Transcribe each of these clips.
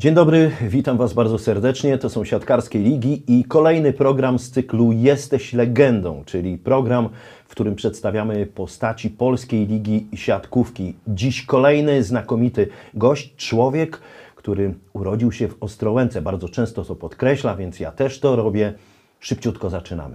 Dzień dobry, witam Was bardzo serdecznie. To są Siatkarskie Ligi i kolejny program z cyklu Jesteś Legendą, czyli program, w którym przedstawiamy postaci Polskiej Ligi Siatkówki. Dziś kolejny znakomity gość, człowiek, który urodził się w Ostrołęce. Bardzo często to podkreśla, więc ja też to robię. Szybciutko zaczynamy.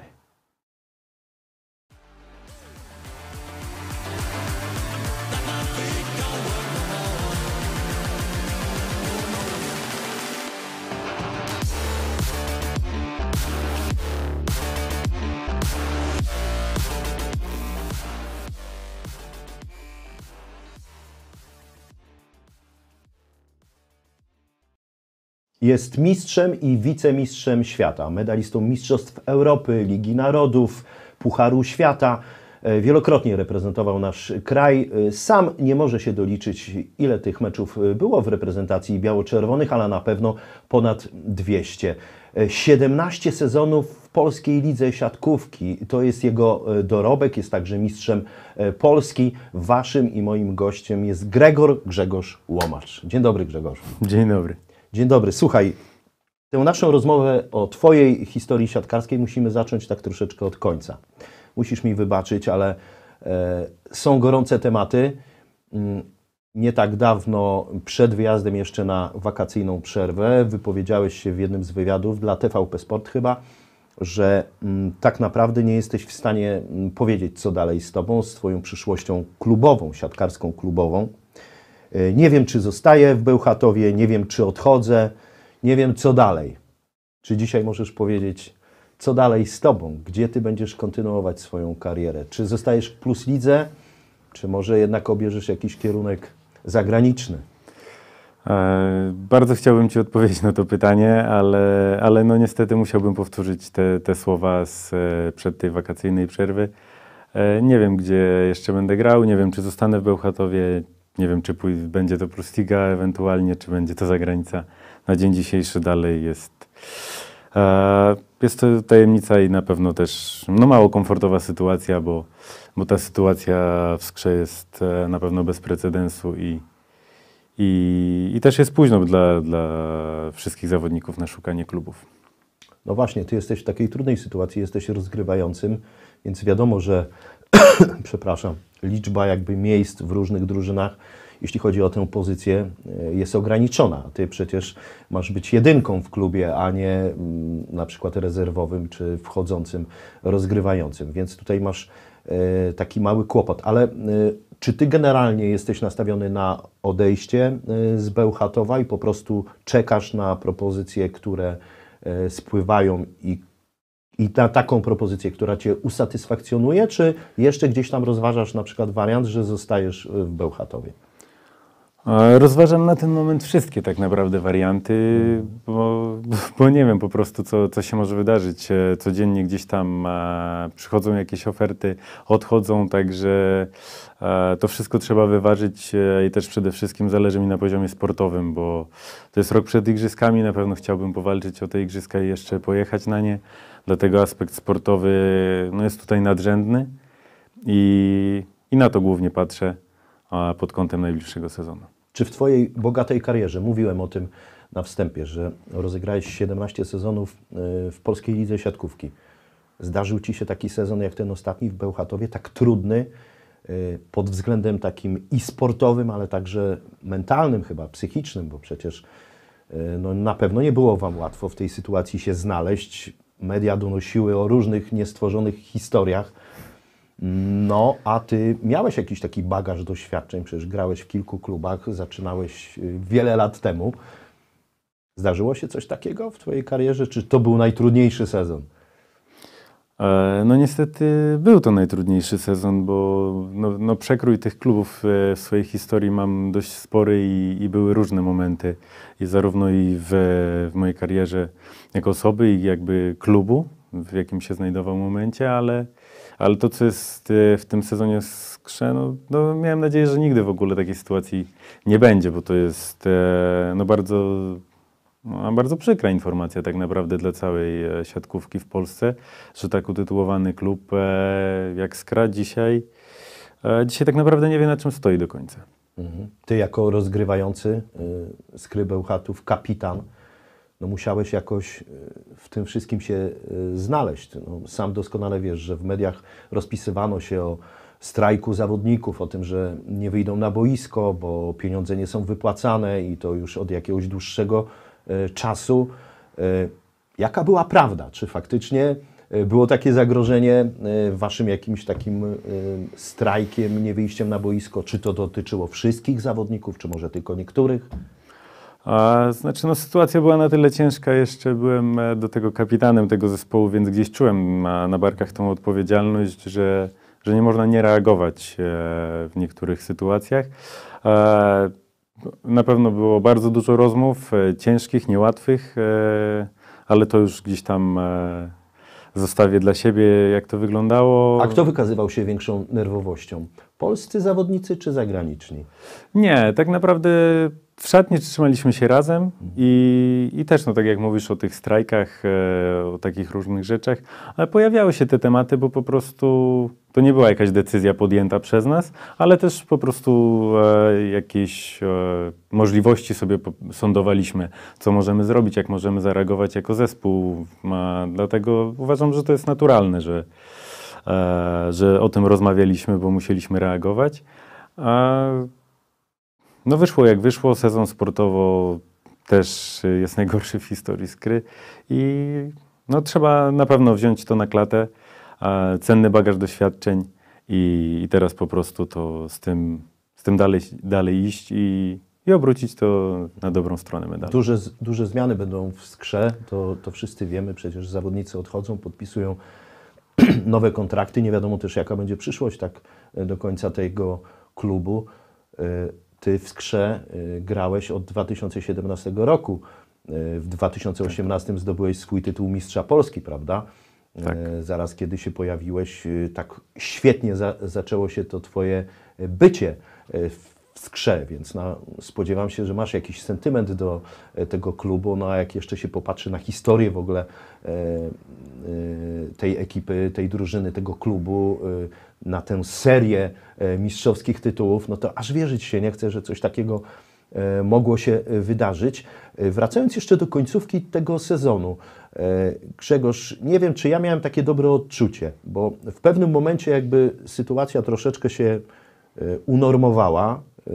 Jest mistrzem i wicemistrzem świata, medalistą Mistrzostw Europy, Ligi Narodów, Pucharu Świata. E, wielokrotnie reprezentował nasz kraj. E, sam nie może się doliczyć, ile tych meczów e, było w reprezentacji biało-czerwonych, ale na pewno ponad 200. 17 sezonów w polskiej lidze siatkówki. To jest jego dorobek, jest także mistrzem Polski. Waszym i moim gościem jest Gregor Grzegorz Łomacz. Dzień dobry, Grzegorz. Dzień dobry. Dzień dobry. Słuchaj, tę naszą rozmowę o Twojej historii siatkarskiej musimy zacząć tak troszeczkę od końca. Musisz mi wybaczyć, ale e, są gorące tematy. Mm, nie tak dawno, przed wyjazdem jeszcze na wakacyjną przerwę, wypowiedziałeś się w jednym z wywiadów dla TVP Sport chyba, że m, mm, tak naprawdę nie jesteś w stanie mm, powiedzieć, co dalej z Tobą, z Twoją przyszłością klubową, siatkarską klubową. E, nie wiem, czy zostaję w Bełchatowie, nie wiem, czy odchodzę, nie wiem, co dalej. Czy dzisiaj możesz powiedzieć, co dalej z tobą? Gdzie ty będziesz kontynuować swoją karierę? Czy zostajesz w plus lidze, czy może jednak obierzesz jakiś kierunek zagraniczny? E, bardzo chciałbym Ci odpowiedzieć na to pytanie, ale, ale no niestety musiałbym powtórzyć te, te słowa z e, przed tej wakacyjnej przerwy. Nie wiem, gdzie jeszcze będę grał, nie wiem, czy zostanę w Bełchatowie, nie wiem, czy będzie to Prostiga ewentualnie, czy będzie to zagranica. Na dzień dzisiejszy dalej jest. E, jest to tajemnica i na pewno też no, mało komfortowa sytuacja, bo, bo ta sytuacja w skrze jest e, na pewno bez precedensu i, i, i też jest późno dla, dla wszystkich zawodników na szukanie klubów. No właśnie, ty jesteś w takiej trudnej sytuacji, jesteś rozgrywającym, więc wiadomo, że przepraszam, liczba jakby miejsc w różnych drużynach, jeśli chodzi o tę pozycję, e, jest ograniczona. Ty przecież masz być jedynką w klubie, a nie mm, na przykład rezerwowym czy wchodzącym, rozgrywającym. Więc tutaj masz e, taki mały kłopot. Ale e, czy ty generalnie jesteś nastawiony na odejście z Bełchatowa i po prostu czekasz na propozycje, które spływają i i na taką propozycję, która Cię usatysfakcjonuje, czy jeszcze gdzieś tam rozważasz na przykład wariant, że zostajesz y, w Bełchatowie? Rozważam na ten moment wszystkie tak naprawdę warianty, bo, bo nie wiem po prostu, co, co się może wydarzyć. E, codziennie gdzieś tam e, przychodzą jakieś oferty, odchodzą, także e, to wszystko trzeba wyważyć i też przede wszystkim zależy mi na poziomie sportowym, bo to jest rok przed igrzyskami, na pewno chciałbym powalczyć o te igrzyska i jeszcze pojechać na nie. Dlatego aspekt sportowy no, jest tutaj nadrzędny i, i na to głównie patrzę pod kątem najbliższego sezonu. Czy w Twojej bogatej karierze, mówiłem o tym na wstępie, że rozegrałeś 17 sezonów y, w polskiej lidze siatkówki. Zdarzył Ci się taki sezon jak ten ostatni w Bełchatowie, tak trudny y, pod względem takim i sportowym, ale także mentalnym chyba, psychicznym, bo przecież y, no, na pewno nie było Wam łatwo w tej sytuacji się znaleźć media donosiły o różnych niestworzonych historiach. No, a ty miałeś jakiś taki bagaż doświadczeń, przecież grałeś w kilku klubach, zaczynałeś y, wiele lat temu. Zdarzyło się coś takiego w twojej karierze? Czy to był najtrudniejszy sezon? E, no niestety był to najtrudniejszy sezon, bo no, no przekrój tych klubów e, w swojej historii mam dość spory i, i były różne momenty, i zarówno i w, w, mojej karierze jako osoby, i jakby klubu, w jakim się znajdował momencie, ale, ale to, co jest e, w tym sezonie z no, no miałem nadzieję, że nigdy w ogóle takiej sytuacji nie będzie, bo to jest no bardzo no, bardzo przykra informacja tak naprawdę dla całej e, siatkówki w Polsce, że tak utytułowany klub e, jak Skra dzisiaj, e, dzisiaj tak naprawdę nie wie na czym stoi do końca. Mhm. Ty jako rozgrywający y, Skry Bełchatów, kapitan, no musiałeś jakoś w tym wszystkim się znaleźć. No, sam doskonale wiesz, że w mediach rozpisywano się o strajku zawodników, o tym, że nie wyjdą na boisko, bo pieniądze nie są wypłacane i to już od jakiegoś dłuższego E, czasu, e, jaka była prawda? Czy faktycznie e, było takie zagrożenie waszym jakimś takim strajkiem, niewyjściem na boisko? Czy to dotyczyło wszystkich zawodników, czy może tylko niektórych? A, znaczy, no, sytuacja była na tyle ciężka, jeszcze byłem do tego kapitanem tego zespołu, więc gdzieś czułem na, na barkach tą odpowiedzialność, że, że nie można nie reagować w niektórych sytuacjach na pewno było bardzo dużo rozmów, e, ciężkich, niełatwych, e, ale to już gdzieś tam e, zostawię dla siebie, jak to wyglądało. A kto wykazywał się większą nerwowością? Polscy zawodnicy czy zagraniczni? Nie, tak naprawdę w szatni trzymaliśmy się razem i, i też, no tak jak mówisz o tych strajkach, o takich różnych rzeczach, ale pojawiały się te tematy, bo po prostu to nie była jakaś decyzja podjęta przez nas, ale też po prostu e, jakieś e, możliwości sobie sądowaliśmy, co możemy zrobić, jak możemy zareagować jako zespół. A dlatego uważam, że to jest naturalne, że, e, że o tym rozmawialiśmy, bo musieliśmy reagować. A, no wyszło jak wyszło, sezon sportowo też jest najgorszy w historii Skry i no, trzeba na pewno wziąć to na klatę cenny bagaż doświadczeń i, i teraz po prostu to z tym, z tym dalej, dalej iść i, i obrócić to na dobrą stronę medalu. Duże, duże zmiany będą w skrze, to, to wszyscy wiemy, przecież zawodnicy odchodzą, podpisują nowe kontrakty, nie wiadomo też jaka będzie przyszłość tak e, do końca tego klubu. E, ty w skrze e, grałeś od 2017 roku. W 2018 zdobyłeś swój tytuł Mistrza Polski, prawda? Tak. E, zaraz, kiedy się pojawiłeś, e, tak świetnie za, zaczęło się to Twoje e, bycie w skrze, więc na, spodziewam się, że masz jakiś sentyment do tego klubu. No a jak jeszcze się popatrzy na historię w ogóle e, tej ekipy, tej drużyny, tego klubu, e, na tę serię mistrzowskich tytułów, no to aż wierzyć się nie chce, że coś takiego mogło się wydarzyć. Wracając jeszcze do końcówki tego sezonu. E, Grzegorz, nie wiem, czy ja miałem takie dobre odczucie, bo w pewnym momencie jakby sytuacja troszeczkę się e, unormowała. E,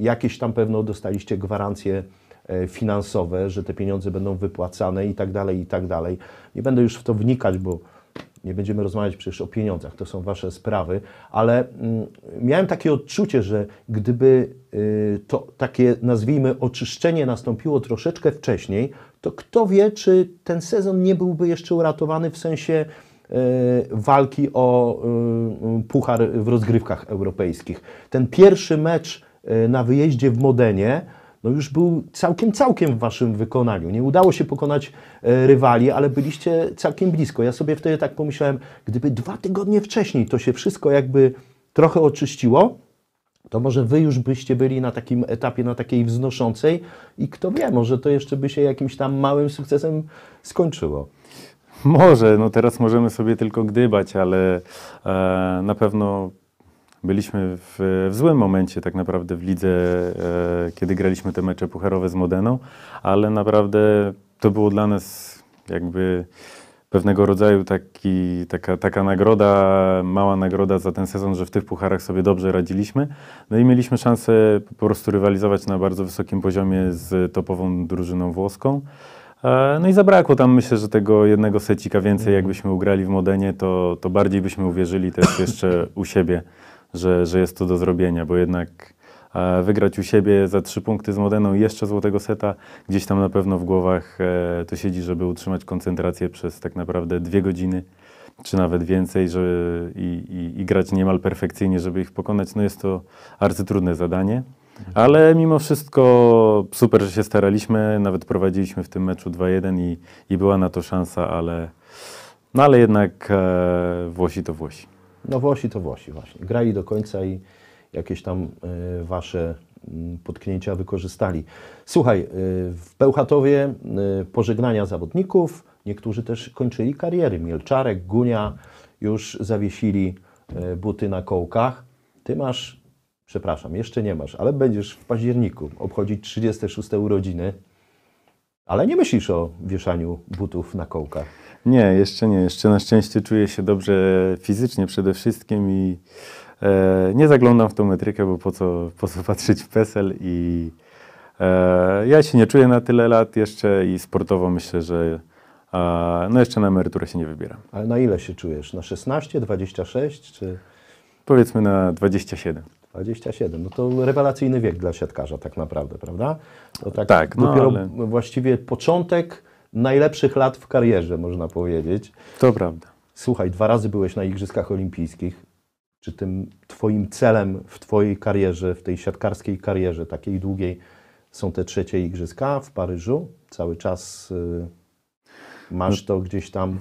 jakieś tam pewno dostaliście gwarancje finansowe, że te pieniądze będą wypłacane i tak dalej, i tak dalej. Nie będę już w to wnikać, bo nie będziemy rozmawiać przecież o pieniądzach, to są wasze sprawy, ale mm, miałem takie odczucie, że gdyby to takie, nazwijmy, oczyszczenie nastąpiło troszeczkę wcześniej, to kto wie, czy ten sezon nie byłby jeszcze uratowany w sensie e, walki o e, puchar w rozgrywkach europejskich. Ten pierwszy mecz e, na wyjeździe w Modenie no już był całkiem, całkiem w waszym wykonaniu. Nie udało się pokonać rywali, ale byliście całkiem blisko. Ja sobie wtedy tak pomyślałem, gdyby dwa tygodnie wcześniej to się wszystko jakby trochę oczyściło, to może wy już byście byli na takim etapie, na takiej wznoszącej i kto wie, może to jeszcze by się jakimś tam małym sukcesem skończyło. Może, no teraz możemy sobie tylko gdybać, ale e, na pewno byliśmy w, w, złym momencie tak naprawdę w lidze, e, kiedy graliśmy te mecze pucharowe z Modeną, ale naprawdę to było dla nas jakby pewnego rodzaju taki, taka, taka nagroda, mała nagroda za ten sezon, że w tych pucharach sobie dobrze radziliśmy. No i mieliśmy szansę po prostu rywalizować na bardzo wysokim poziomie z topową drużyną włoską. E, no i zabrakło tam, myślę, że tego jednego secika więcej. Mhm. Jakbyśmy ugrali w Modenie, to, to bardziej byśmy uwierzyli też jeszcze u siebie, że, że jest to do zrobienia, bo jednak E, wygrać u siebie za trzy punkty z Modeną i jeszcze złotego seta, gdzieś tam na pewno w głowach e, to siedzi, żeby utrzymać koncentrację przez tak naprawdę dwie godziny czy nawet więcej, i, i, i, grać niemal perfekcyjnie, żeby ich pokonać. No jest to arcytrudne zadanie, ale mimo wszystko super, że się staraliśmy. Nawet prowadziliśmy w tym meczu 2-1 i, i była na to szansa, ale, no ale jednak e, Włosi to Włosi. No Włosi to Włosi właśnie. Grali do końca i jakieś tam e, wasze potknięcia wykorzystali. Słuchaj, e, w Bełchatowie e, pożegnania zawodników, niektórzy też kończyli kariery. Mielczarek, Gunia już zawiesili buty na kołkach. Ty masz, przepraszam, jeszcze nie masz, ale będziesz w październiku obchodzić 36 urodziny. Ale nie myślisz o wieszaniu butów na kołkach? Nie, jeszcze nie. Jeszcze na szczęście czuję się dobrze fizycznie przede wszystkim i E, nie zaglądam w tą metrykę, bo po co, po co patrzeć w PESEL i e, ja się nie czuję na tyle lat jeszcze i sportowo myślę, że no jeszcze na emeryturę się nie wybieram. Ale na ile się czujesz? Na 16, 26 czy? Powiedzmy na 27. 27, no to rewelacyjny wiek dla siatkarza tak naprawdę, prawda? To tak, tak no dopiero no, ale... właściwie początek najlepszych lat w karierze, można powiedzieć. To prawda. Słuchaj, dwa razy byłeś na Igrzyskach Olimpijskich. Czy tym Twoim celem w Twojej karierze, w tej siatkarskiej karierze, takiej długiej, są te trzecie igrzyska w Paryżu? Cały czas y, masz to gdzieś tam,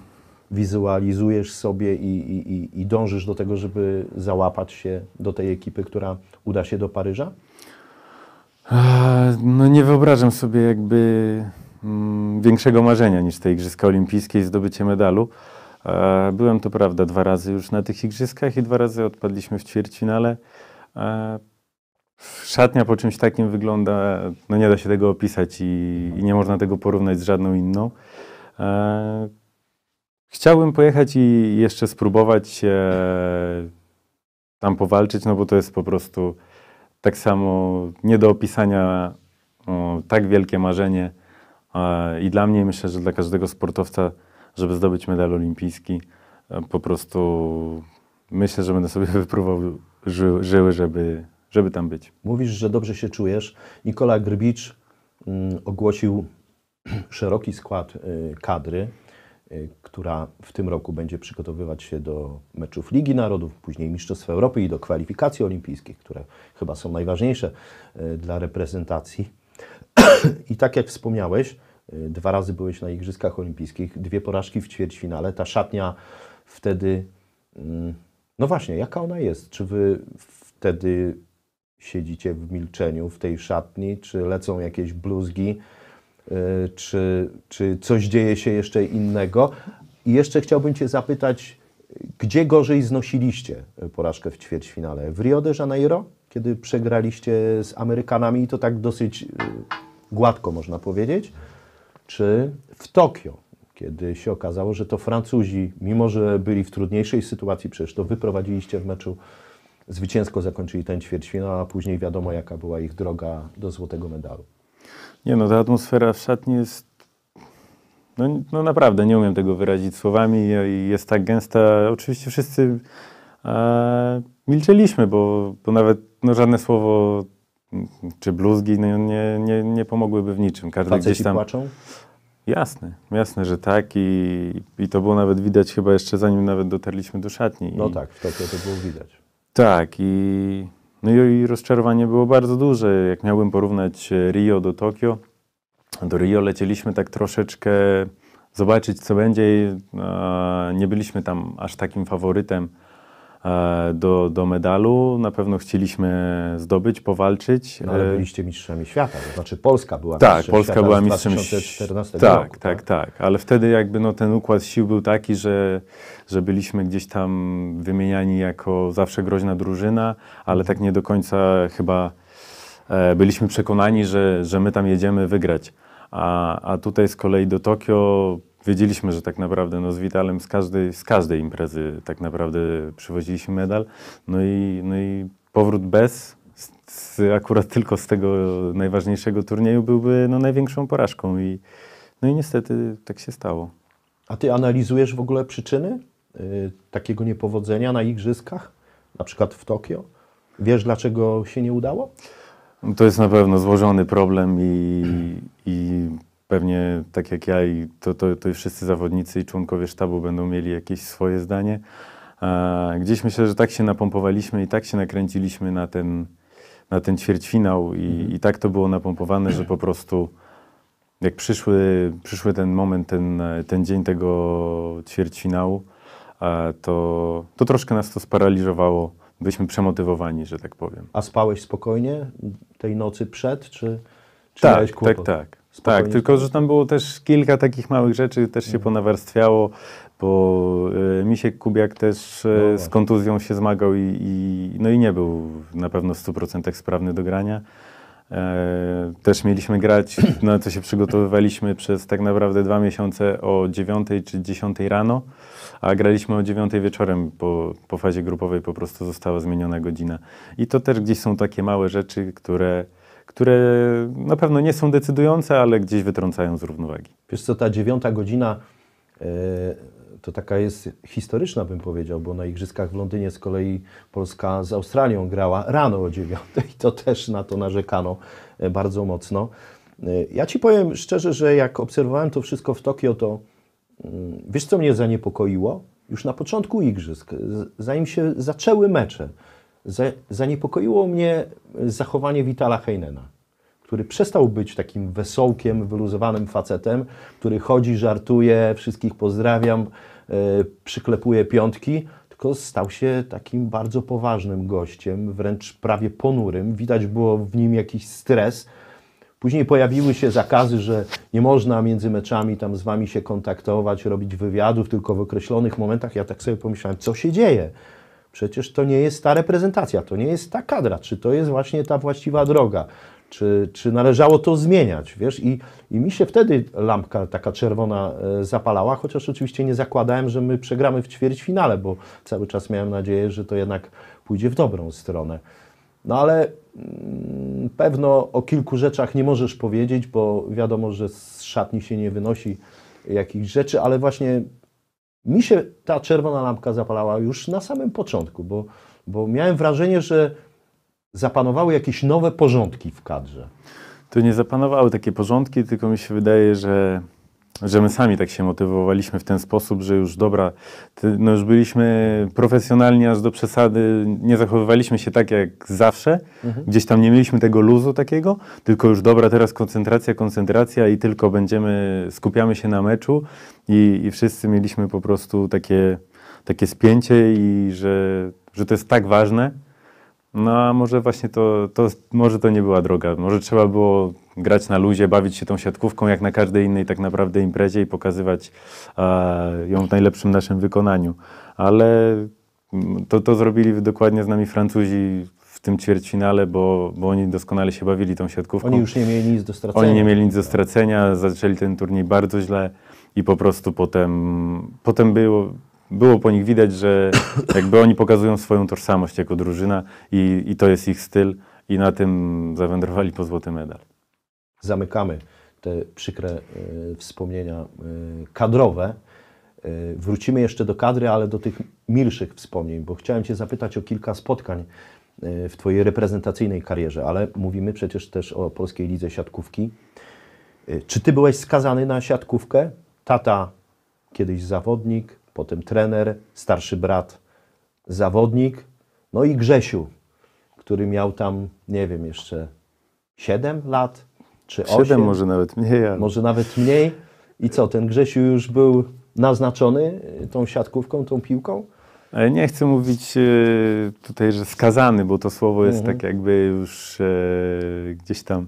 wizualizujesz sobie i, i, i dążysz do tego, żeby załapać się do tej ekipy, która uda się do Paryża? Eee, no nie wyobrażam sobie jakby mm, większego marzenia niż te Igrzyska Olimpijskie i zdobycie medalu. E, byłem to prawda dwa razy już na tych igrzyskach i dwa razy odpadliśmy w ćwierćfinale. E, szatnia po czymś takim wygląda, no nie da się tego opisać i, i nie można tego porównać z żadną inną. E, chciałbym pojechać i jeszcze spróbować się tam powalczyć, no bo to jest po prostu tak samo nie do opisania tak wielkie marzenie i dla mnie myślę, że dla każdego sportowca żeby zdobyć medal olimpijski, e, po prostu myślę, że będę sobie wypróbował ży, żyły, żeby, żeby tam być. Mówisz, że dobrze się czujesz. Nikola Grbicz mm, ogłosił szeroki skład y, kadry, y, która w tym roku będzie przygotowywać się do meczów Ligi Narodów, później Mistrzostw Europy i do kwalifikacji olimpijskich, które chyba są najważniejsze y, dla reprezentacji. I tak jak wspomniałeś, Y, dwa razy byłeś na Igrzyskach Olimpijskich, dwie porażki w ćwierćfinale. Ta szatnia wtedy. Mm, no właśnie, jaka ona jest? Czy wy wtedy siedzicie w milczeniu w tej szatni? Czy lecą jakieś bluzgi? Y, czy, czy coś dzieje się jeszcze innego? I jeszcze chciałbym Cię zapytać, gdzie gorzej znosiliście porażkę w ćwierćfinale? W Rio de Janeiro, kiedy przegraliście z Amerykanami, to tak dosyć y, gładko można powiedzieć czy w Tokio, kiedy się okazało, że to Francuzi, mimo że byli w trudniejszej sytuacji, przecież to wyprowadziliście w meczu, zwycięsko zakończyli ten ćwierćfinał, a później wiadomo, jaka była ich droga do złotego medalu. Nie no, ta atmosfera w szatni jest no, no, naprawdę, nie umiem tego wyrazić słowami i jest tak gęsta. Oczywiście wszyscy e, milczeliśmy, bo, bo nawet no, żadne słowo czy bluzgi no, nie, nie, nie pomogłyby w niczym. Każdy gdzieś tam... płaczą? Jasne, jasne, że tak i, i to było nawet widać chyba jeszcze zanim nawet dotarliśmy do szatni. No I, tak, w Tokio to było widać. Tak i, no i rozczarowanie było bardzo duże. Jak miałbym porównać e, Rio do Tokio, do Rio lecieliśmy tak troszeczkę zobaczyć co będzie. Nie byliśmy tam aż takim faworytem E, do, do medalu. Na pewno chcieliśmy zdobyć, powalczyć. No, ale e, byliście mistrzami świata, to znaczy Polska była tak, mistrzem Polska świata była mistrzem 2014 tak, roku. Tak, tak, tak. Ale wtedy jakby no, ten układ sił był taki, że, że byliśmy gdzieś tam wymieniani jako zawsze groźna drużyna, ale tak nie do końca chyba e, byliśmy przekonani, że, że my tam jedziemy wygrać. A, a tutaj z kolei do Tokio wiedzieliśmy, że tak naprawdę no, z Witalem z każdej, z każdej imprezy tak naprawdę przywoziliśmy medal. No i, no i powrót bez, z, z, akurat tylko z tego najważniejszego turnieju byłby no, największą porażką. I, no i niestety tak się stało. A ty analizujesz w ogóle przyczyny y, takiego niepowodzenia na igrzyskach, na przykład w Tokio? Wiesz, dlaczego się nie udało? To jest na pewno złożony problem i, i pewnie tak jak ja i to, to, to i wszyscy zawodnicy i członkowie sztabu będą mieli jakieś swoje zdanie. Gdzieś myślę, że tak się napompowaliśmy i tak się nakręciliśmy na ten, na ten ćwierćfinał i, mhm. i tak to było napompowane, że po prostu jak przyszły, przyszły ten moment, ten, ten dzień tego ćwierćfinału, to, to troszkę nas to sparaliżowało. Byliśmy przemotywowani, że tak powiem. A spałeś spokojnie tej nocy przed, czy, czy tak, miałeś tak, kłopot? Tak, tak. Tak, tylko że tam było też kilka takich małych rzeczy, też się mhm. ponawarstwiało, bo y, Misiek Kubiak też y, no z kontuzją się zmagał i, i, no i nie był na pewno w 100% sprawny do grania. E, też mieliśmy grać, na no co się przygotowywaliśmy przez tak naprawdę dwa miesiące o 9 czy 10 rano, a graliśmy o 9 wieczorem, po, po fazie grupowej po prostu została zmieniona godzina. I to też gdzieś są takie małe rzeczy, które które na pewno nie są decydujące, ale gdzieś wytrącają z równowagi. Wiesz co, ta dziewiąta godzina e, to taka jest historyczna, bym powiedział, bo na Igrzyskach w Londynie z kolei Polska z Australią grała rano o dziewiątej. To też na to narzekano e, bardzo mocno. E, ja Ci powiem szczerze, że jak obserwowałem to wszystko w Tokio, to mm, wiesz co mnie zaniepokoiło? Już na początku Igrzysk, zanim się zaczęły mecze – zaniepokoiło mnie zachowanie Witala Heinena, który przestał być takim wesołkiem, wyluzowanym facetem, który chodzi, żartuje, wszystkich pozdrawiam, e, przyklepuje piątki, tylko stał się takim bardzo poważnym gościem, wręcz prawie ponurym. Widać było w nim jakiś stres. Później pojawiły się zakazy, że nie można między meczami tam z wami się kontaktować, robić wywiadów, tylko w określonych momentach. Ja tak sobie pomyślałem, co się dzieje? Przecież to nie jest ta reprezentacja, to nie jest ta kadra. Czy to jest właśnie ta właściwa droga? Czy, czy należało to zmieniać, wiesz? I, I mi się wtedy lampka taka czerwona e, zapalała, chociaż oczywiście nie zakładałem, że my przegramy w ćwierćfinale, bo cały czas miałem nadzieję, że to jednak pójdzie w dobrą stronę. No ale mm, pewno o kilku rzeczach nie możesz powiedzieć, bo wiadomo, że z szatni się nie wynosi jakichś rzeczy, ale właśnie mi się ta czerwona lampka zapalała już na samym początku, bo, bo miałem wrażenie, że zapanowały jakieś nowe porządki w kadrze. To nie zapanowały takie porządki, tylko mi się wydaje, że że my sami tak się motywowaliśmy w ten sposób, że już dobra, no już byliśmy profesjonalni aż do przesady, nie zachowywaliśmy się tak jak zawsze, mhm. gdzieś tam nie mieliśmy tego luzu takiego, tylko już dobra, teraz koncentracja, koncentracja i tylko będziemy, skupiamy się na meczu i, i wszyscy mieliśmy po prostu takie, takie spięcie i że, że to jest tak ważne, no a może właśnie to, to, może to nie była droga. Może trzeba było grać na luzie, bawić się tą siatkówką jak na każdej innej tak naprawdę imprezie i pokazywać e, ją w najlepszym naszym wykonaniu. Ale to, to zrobili dokładnie z nami Francuzi w tym ćwierćfinale, bo, bo oni doskonale się bawili tą siatkówką. Oni już nie mieli nic do stracenia. Oni nie mieli nic do stracenia, zaczęli ten turniej bardzo źle i po prostu potem, potem było, było po nich widać, że jakby oni pokazują swoją tożsamość jako drużyna i, i to jest ich styl i na tym zawędrowali po złoty medal. Zamykamy te przykre e, wspomnienia e, kadrowe. E, wrócimy jeszcze do kadry, ale do tych milszych wspomnień, bo chciałem Cię zapytać o kilka spotkań w Twojej reprezentacyjnej karierze, ale mówimy przecież też o Polskiej Lidze Siatkówki. Czy Ty byłeś skazany na siatkówkę? Tata kiedyś zawodnik, potem trener, starszy brat, zawodnik, no i Grzesiu, który miał tam, nie wiem, jeszcze 7 lat czy 8. 7 może nawet mniej. Ale... Może nawet mniej. I co, ten Grzesiu już był naznaczony y, tą siatkówką, tą piłką? E, nie chcę mówić e, tutaj, że skazany, bo to słowo jest mhm. tak jakby już e, gdzieś tam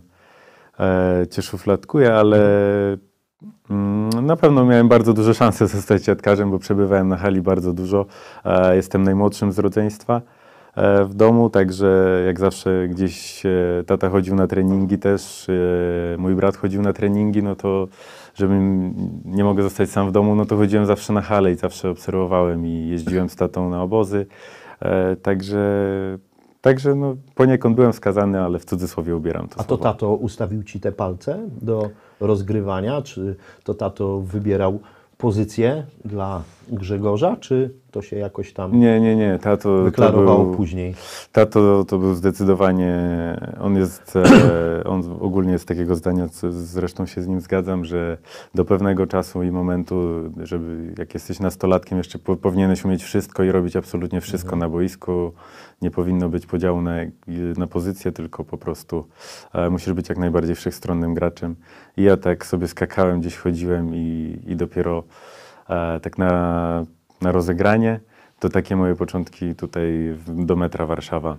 cię szufladkuje, ale mhm. Mm, na pewno miałem bardzo duże szanse zostać siatkarzem, bo przebywałem na hali bardzo dużo. E, jestem najmłodszym z rodzeństwa e, w domu, także jak zawsze gdzieś e, tata chodził na treningi też, mój brat chodził na treningi, no to żebym nie mogę zostać sam w domu, no to chodziłem zawsze na hale i zawsze obserwowałem i jeździłem z tatą na obozy. Także Także no, poniekąd byłem skazany, ale w cudzysłowie ubieram to A to tato ustawił ci te palce do rozgrywania, czy to tato wybierał pozycję dla Grzegorza, czy to się jakoś tam nie, nie, nie. Tato, wyklarowało był, później? Tato to był zdecydowanie, on jest, e, on ogólnie jest takiego zdania, co zresztą się z nim zgadzam, że do pewnego czasu i momentu, żeby jak jesteś nastolatkiem, jeszcze po, powinieneś umieć wszystko i robić absolutnie wszystko mhm. na boisku. Nie powinno być podziału na, na pozycję, tylko po prostu e, musisz być jak najbardziej wszechstronnym graczem. I ja tak sobie skakałem, gdzieś chodziłem i, i dopiero E, tak na, na rozegranie, to takie moje początki tutaj do metra Warszawa.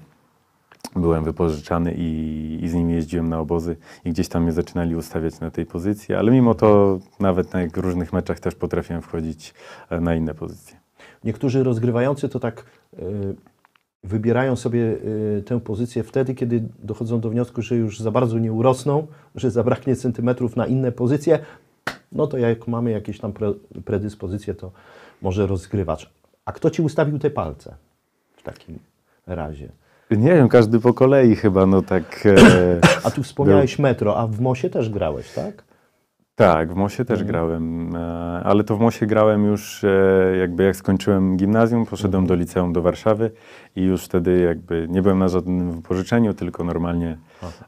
Byłem wypożyczany i, i z nimi jeździłem na obozy i gdzieś tam mnie zaczynali ustawiać na tej pozycji, ale mimo to nawet na różnych meczach też potrafiłem wchodzić e, na inne pozycje. Niektórzy rozgrywający to tak e, wybierają sobie tę pozycję wtedy, kiedy dochodzą do wniosku, że już za bardzo nie urosną, że zabraknie centymetrów na inne pozycje, no to jak mamy jakieś tam predyspozycje, to może rozgrywać. A kto ci ustawił te palce w takim razie? Nie wiem, każdy po kolei chyba, no tak. E... A tu wspomniałeś był... metro, a w Mosie też grałeś, tak? Tak, w Mosie też mhm. grałem, e, ale to w Mosie grałem już e, jakby jak skończyłem gimnazjum, poszedłem mhm. do liceum do Warszawy i już wtedy jakby nie byłem na żadnym wypożyczeniu, tylko normalnie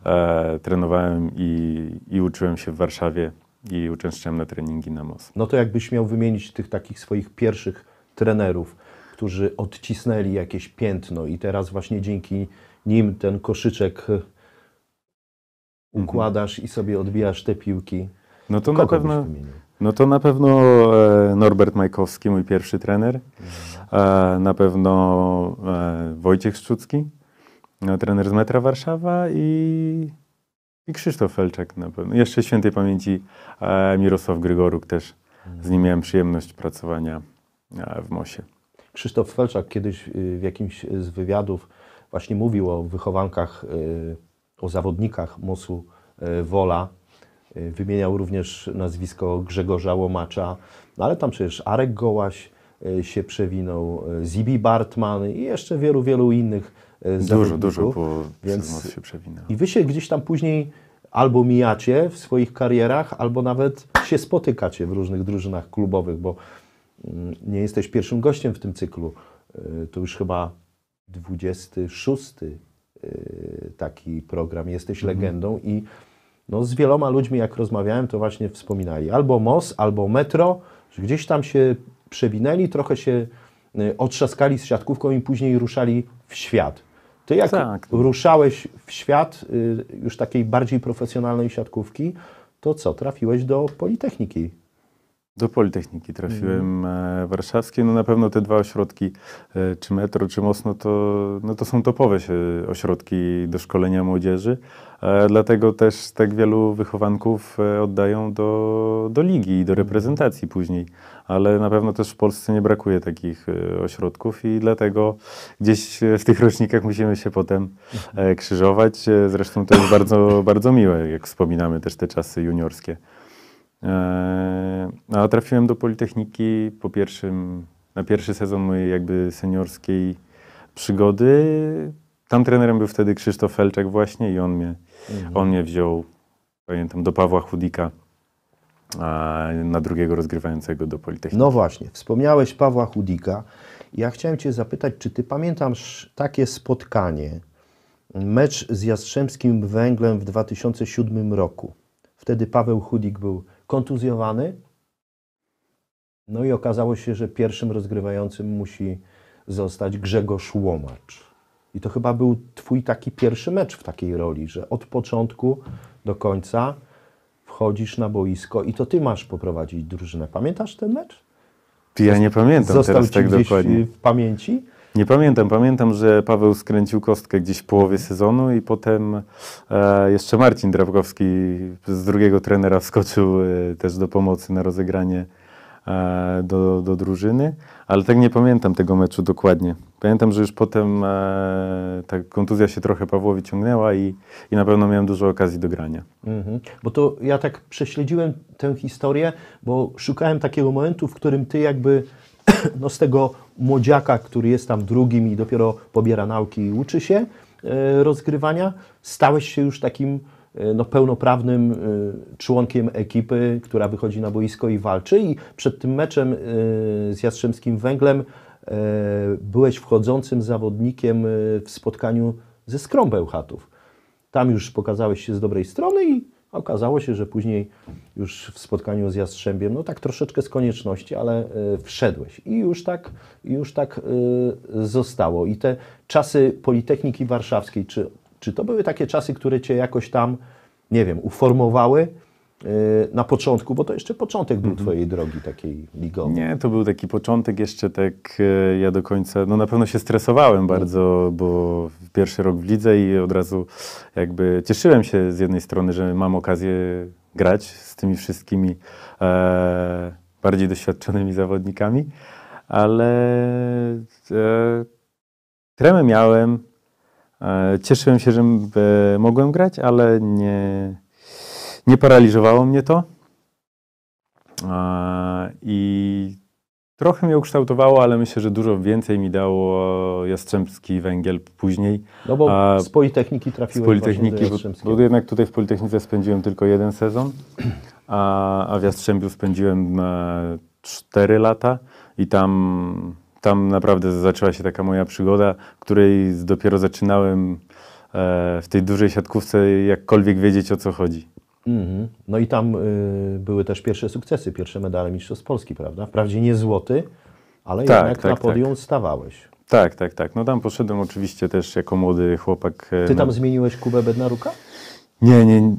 e, trenowałem i, i uczyłem się w Warszawie i uczęszczałem na treningi na MOS. No to jakbyś miał wymienić tych takich swoich pierwszych trenerów, którzy odcisnęli jakieś piętno i teraz właśnie dzięki nim ten koszyczek mhm. układasz i sobie odbijasz te piłki. No to Kogo na pewno. No to na pewno e, Norbert Majkowski, mój pierwszy trener. Mhm. E, na pewno e, Wojciech Szczucki, trener z Metra Warszawa i i Krzysztof Felczak na pewno. Jeszcze świętej pamięci e, Mirosław Grygoruk też. Z nim miałem przyjemność pracowania e, w MOSie. Krzysztof Felczak kiedyś e, w jakimś z wywiadów właśnie mówił o wychowankach, o zawodnikach MOSu Wola. Wymieniał również nazwisko Grzegorza Łomacza, no ale tam przecież Arek Gołaś się przewinął, Zibi Bartman i jeszcze wielu, wielu innych E, dużo, dużo, bo więc się przewinęło. I wy się gdzieś tam później albo mijacie w swoich karierach, albo nawet się spotykacie w różnych drużynach klubowych, bo mm, nie jesteś pierwszym gościem w tym cyklu. E, to już chyba 26 e, taki program. Jesteś mhm. legendą i no, z wieloma ludźmi, jak rozmawiałem, to właśnie wspominali albo MOS, albo Metro, że gdzieś tam się przewinęli, trochę się otrzaskali z siatkówką i później ruszali w świat. Ty jak tak. ruszałeś w świat y, już takiej bardziej profesjonalnej siatkówki, to co, trafiłeś do Politechniki? Do Politechniki trafiłem mm. E, warszawskiej. No na pewno te dwa ośrodki, e, czy metro, czy mocno, to, no to są topowe ośrodki do szkolenia młodzieży. E, dlatego też tak wielu wychowanków oddają do, do ligi i do mhm. reprezentacji później ale na pewno też w Polsce nie brakuje takich e, ośrodków i dlatego gdzieś e, w tych rocznikach musimy się potem e, krzyżować. Zresztą to jest bardzo, bardzo miłe, jak wspominamy też te czasy juniorskie. A trafiłem do Politechniki po pierwszym, na pierwszy sezon mojej jakby seniorskiej przygody. Tam trenerem był wtedy Krzysztof Felczek właśnie i on mnie, mhm. on mnie wziął, pamiętam, do Pawła Chudika na drugiego rozgrywającego do Politechniki. No właśnie, wspomniałeś Pawła Chudika. Ja chciałem Cię zapytać, czy Ty pamiętasz takie spotkanie, mecz z Jastrzębskim Węglem w 2007 roku? Wtedy Paweł Chudik był kontuzjowany, no i okazało się, że pierwszym rozgrywającym musi zostać Grzegorz Łomacz. I to chyba był Twój taki pierwszy mecz w takiej roli, że od początku do końca chodzisz na boisko i to ty masz poprowadzić drużynę. Pamiętasz ten mecz? Ja nie pamiętam Został teraz tak dokładnie. w pamięci? Nie pamiętam. Pamiętam, że Paweł skręcił kostkę gdzieś w połowie sezonu i potem e, jeszcze Marcin Drabkowski z drugiego trenera wskoczył e, też do pomocy na rozegranie E, do, do drużyny, ale tak nie pamiętam tego meczu dokładnie. Pamiętam, że już potem e, ta kontuzja się trochę Pawłowi ciągnęła i, i na pewno miałem dużo okazji do grania. Mhm. Bo to ja tak prześledziłem tę historię, bo szukałem takiego momentu, w którym ty jakby no, z tego młodziaka, który jest tam drugim i dopiero pobiera nauki i uczy się e, rozgrywania, stałeś się już takim E, no, pełnoprawnym e, członkiem ekipy, która wychodzi na boisko i walczy. I przed tym meczem e, z Jastrzębskim Węglem byłeś wchodzącym zawodnikiem w spotkaniu ze Skrąbeł Chatów. Tam już pokazałeś się z dobrej strony i okazało się, że później już w spotkaniu z Jastrzębiem, no tak troszeczkę z konieczności, ale wszedłeś i już tak, już tak zostało. I te czasy Politechniki Warszawskiej, czy czy to były takie czasy, które cię jakoś tam, nie wiem, uformowały? E, na początku, bo to jeszcze początek był mhm. Twojej drogi takiej ligowej. Nie, to był taki początek jeszcze tak e, ja do końca, no na pewno się stresowałem bardzo, mhm. bo pierwszy rok w lidze i od razu jakby cieszyłem się z jednej strony, że mam okazję grać z tymi wszystkimi e, bardziej doświadczonymi zawodnikami, ale e, tremę miałem, E, cieszyłem się, że e, mogłem grać, ale nie, nie paraliżowało mnie to. E, I trochę mnie ukształtowało, ale myślę, że dużo więcej mi dało Jastrzębski węgiel później. No bo z Politechniki trafiłem z Politechniki, bo, bo jednak tutaj w Politechnice spędziłem tylko jeden sezon, a, w Jastrzębiu spędziłem cztery lata i tam tam naprawdę zaczęła się taka moja przygoda, w której dopiero zaczynałem e, w tej dużej siatkówce jakkolwiek wiedzieć o co chodzi. Mm -hmm. No i tam y, były też pierwsze sukcesy, pierwsze medale Mistrzostw Polski, prawda? Wprawdzie nie złoty, ale tak, jednak tak, na tak. podium tak. stawałeś. Tak, tak, tak. No tam poszedłem oczywiście też jako młody chłopak. E, Ty tam zmieniłeś Kubę Bednaruka? Nie, nie, nie.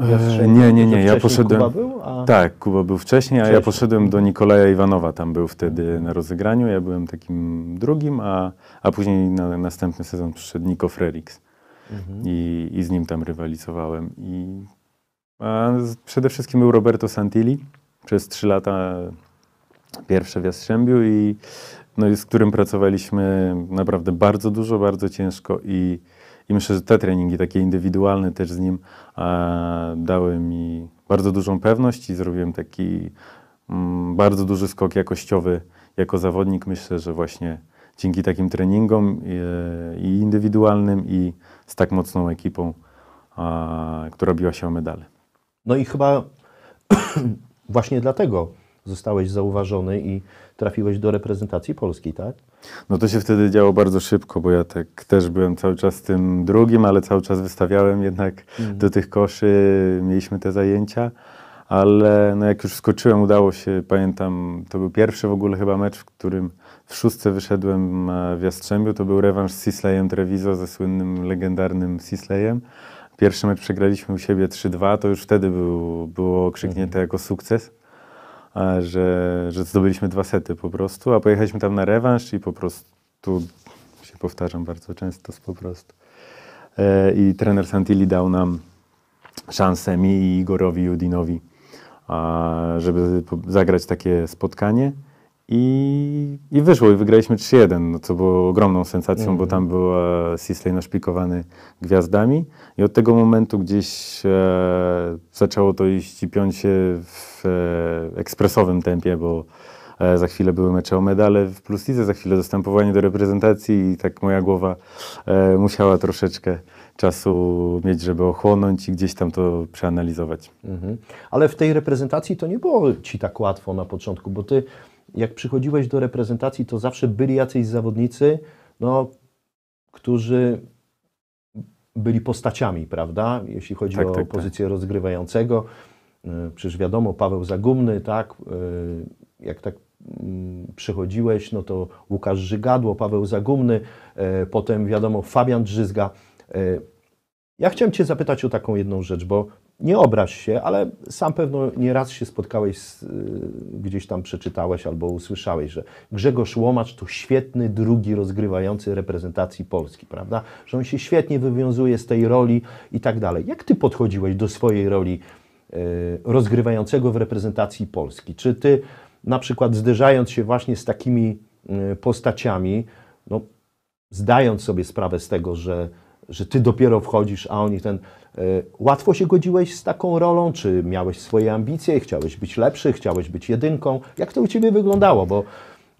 E, nie, nie, nie. Ja poszedłem. Kuba był, a... Tak, Kuba był wcześniej, a ja poszedłem do Nikolaja Iwanowa. Tam był wtedy na rozegraniu. Ja byłem takim drugim, a, a później na następny sezon przyszedł Niko Frelix. Mhm. I, I z nim tam rywalizowałem. I, a przede wszystkim był Roberto Santilli. Przez trzy lata pierwsze w Jastrzębiu i, no, z którym pracowaliśmy naprawdę bardzo dużo, bardzo ciężko i i myślę, że te treningi takie indywidualne też z nim e, dały mi bardzo dużą pewność i zrobiłem taki mm, bardzo duży skok jakościowy jako zawodnik. Myślę, że właśnie dzięki takim treningom e, i indywidualnym i z tak mocną ekipą, e, która biła się o medale. No i chyba właśnie dlatego zostałeś zauważony i trafiłeś do reprezentacji polskiej, tak? No to się wtedy działo bardzo szybko, bo ja tak też byłem cały czas tym drugim, ale cały czas wystawiałem jednak mhm. do tych koszy, mieliśmy te zajęcia, ale no jak już skoczyłem, udało się, pamiętam, to był pierwszy w ogóle chyba mecz, w którym w szóstce wyszedłem e, w Jastrzębiu, to był rewanż z Sisleyem Treviso, ze słynnym, legendarnym Sisleyem. Pierwszy mecz przegraliśmy u siebie 3-2, to już wtedy był, było krzyknięte mhm. jako sukces że, że zdobyliśmy dwa sety po prostu, a pojechaliśmy tam na rewanż i po prostu, się powtarzam bardzo często z po prostu. E, I trener Santilli dał nam szansę mi i Igorowi Judinowi, żeby zagrać takie spotkanie. I, I wyszło i wygraliśmy 3-1, no, co było ogromną sensacją, mm. bo mhm. tam był e, Sisley naszpikowany gwiazdami. I od tego momentu gdzieś e, zaczęło to iść i piąć się w e, ekspresowym tempie, bo e, za chwilę były mecze o medale w plus lidze, za chwilę dostępowanie do reprezentacji i tak moja głowa e, musiała troszeczkę czasu mieć, żeby ochłonąć i gdzieś tam to przeanalizować. Mhm. Ale w tej reprezentacji to nie było Ci tak łatwo na początku, bo Ty jak przychodziłeś do reprezentacji, to zawsze byli jacyś zawodnicy, no, którzy byli postaciami, prawda? Jeśli chodzi tak, o tak, pozycję tak. rozgrywającego. Y, przecież wiadomo, Paweł Zagumny, tak? Y, jak tak mm, przychodziłeś, no to Łukasz Żygadło, Paweł Zagumny, y, potem wiadomo, Fabian Drzyzga. Ja chciałem Cię zapytać o taką jedną rzecz, bo nie obraź się, ale sam pewno nieraz się spotkałeś, z, y, gdzieś tam przeczytałeś albo usłyszałeś, że Grzegorz Łomacz to świetny drugi rozgrywający reprezentacji Polski, prawda? Że on się świetnie wywiązuje z tej roli i tak dalej. Jak ty podchodziłeś do swojej roli y, rozgrywającego w reprezentacji Polski? Czy ty na przykład zderzając się właśnie z takimi y, postaciami, no, zdając sobie sprawę z tego, że, że ty dopiero wchodzisz, a oni ten E, łatwo się godziłeś z taką rolą, czy miałeś swoje ambicje, chciałeś być lepszy, chciałeś być jedynką? Jak to u Ciebie wyglądało? Bo,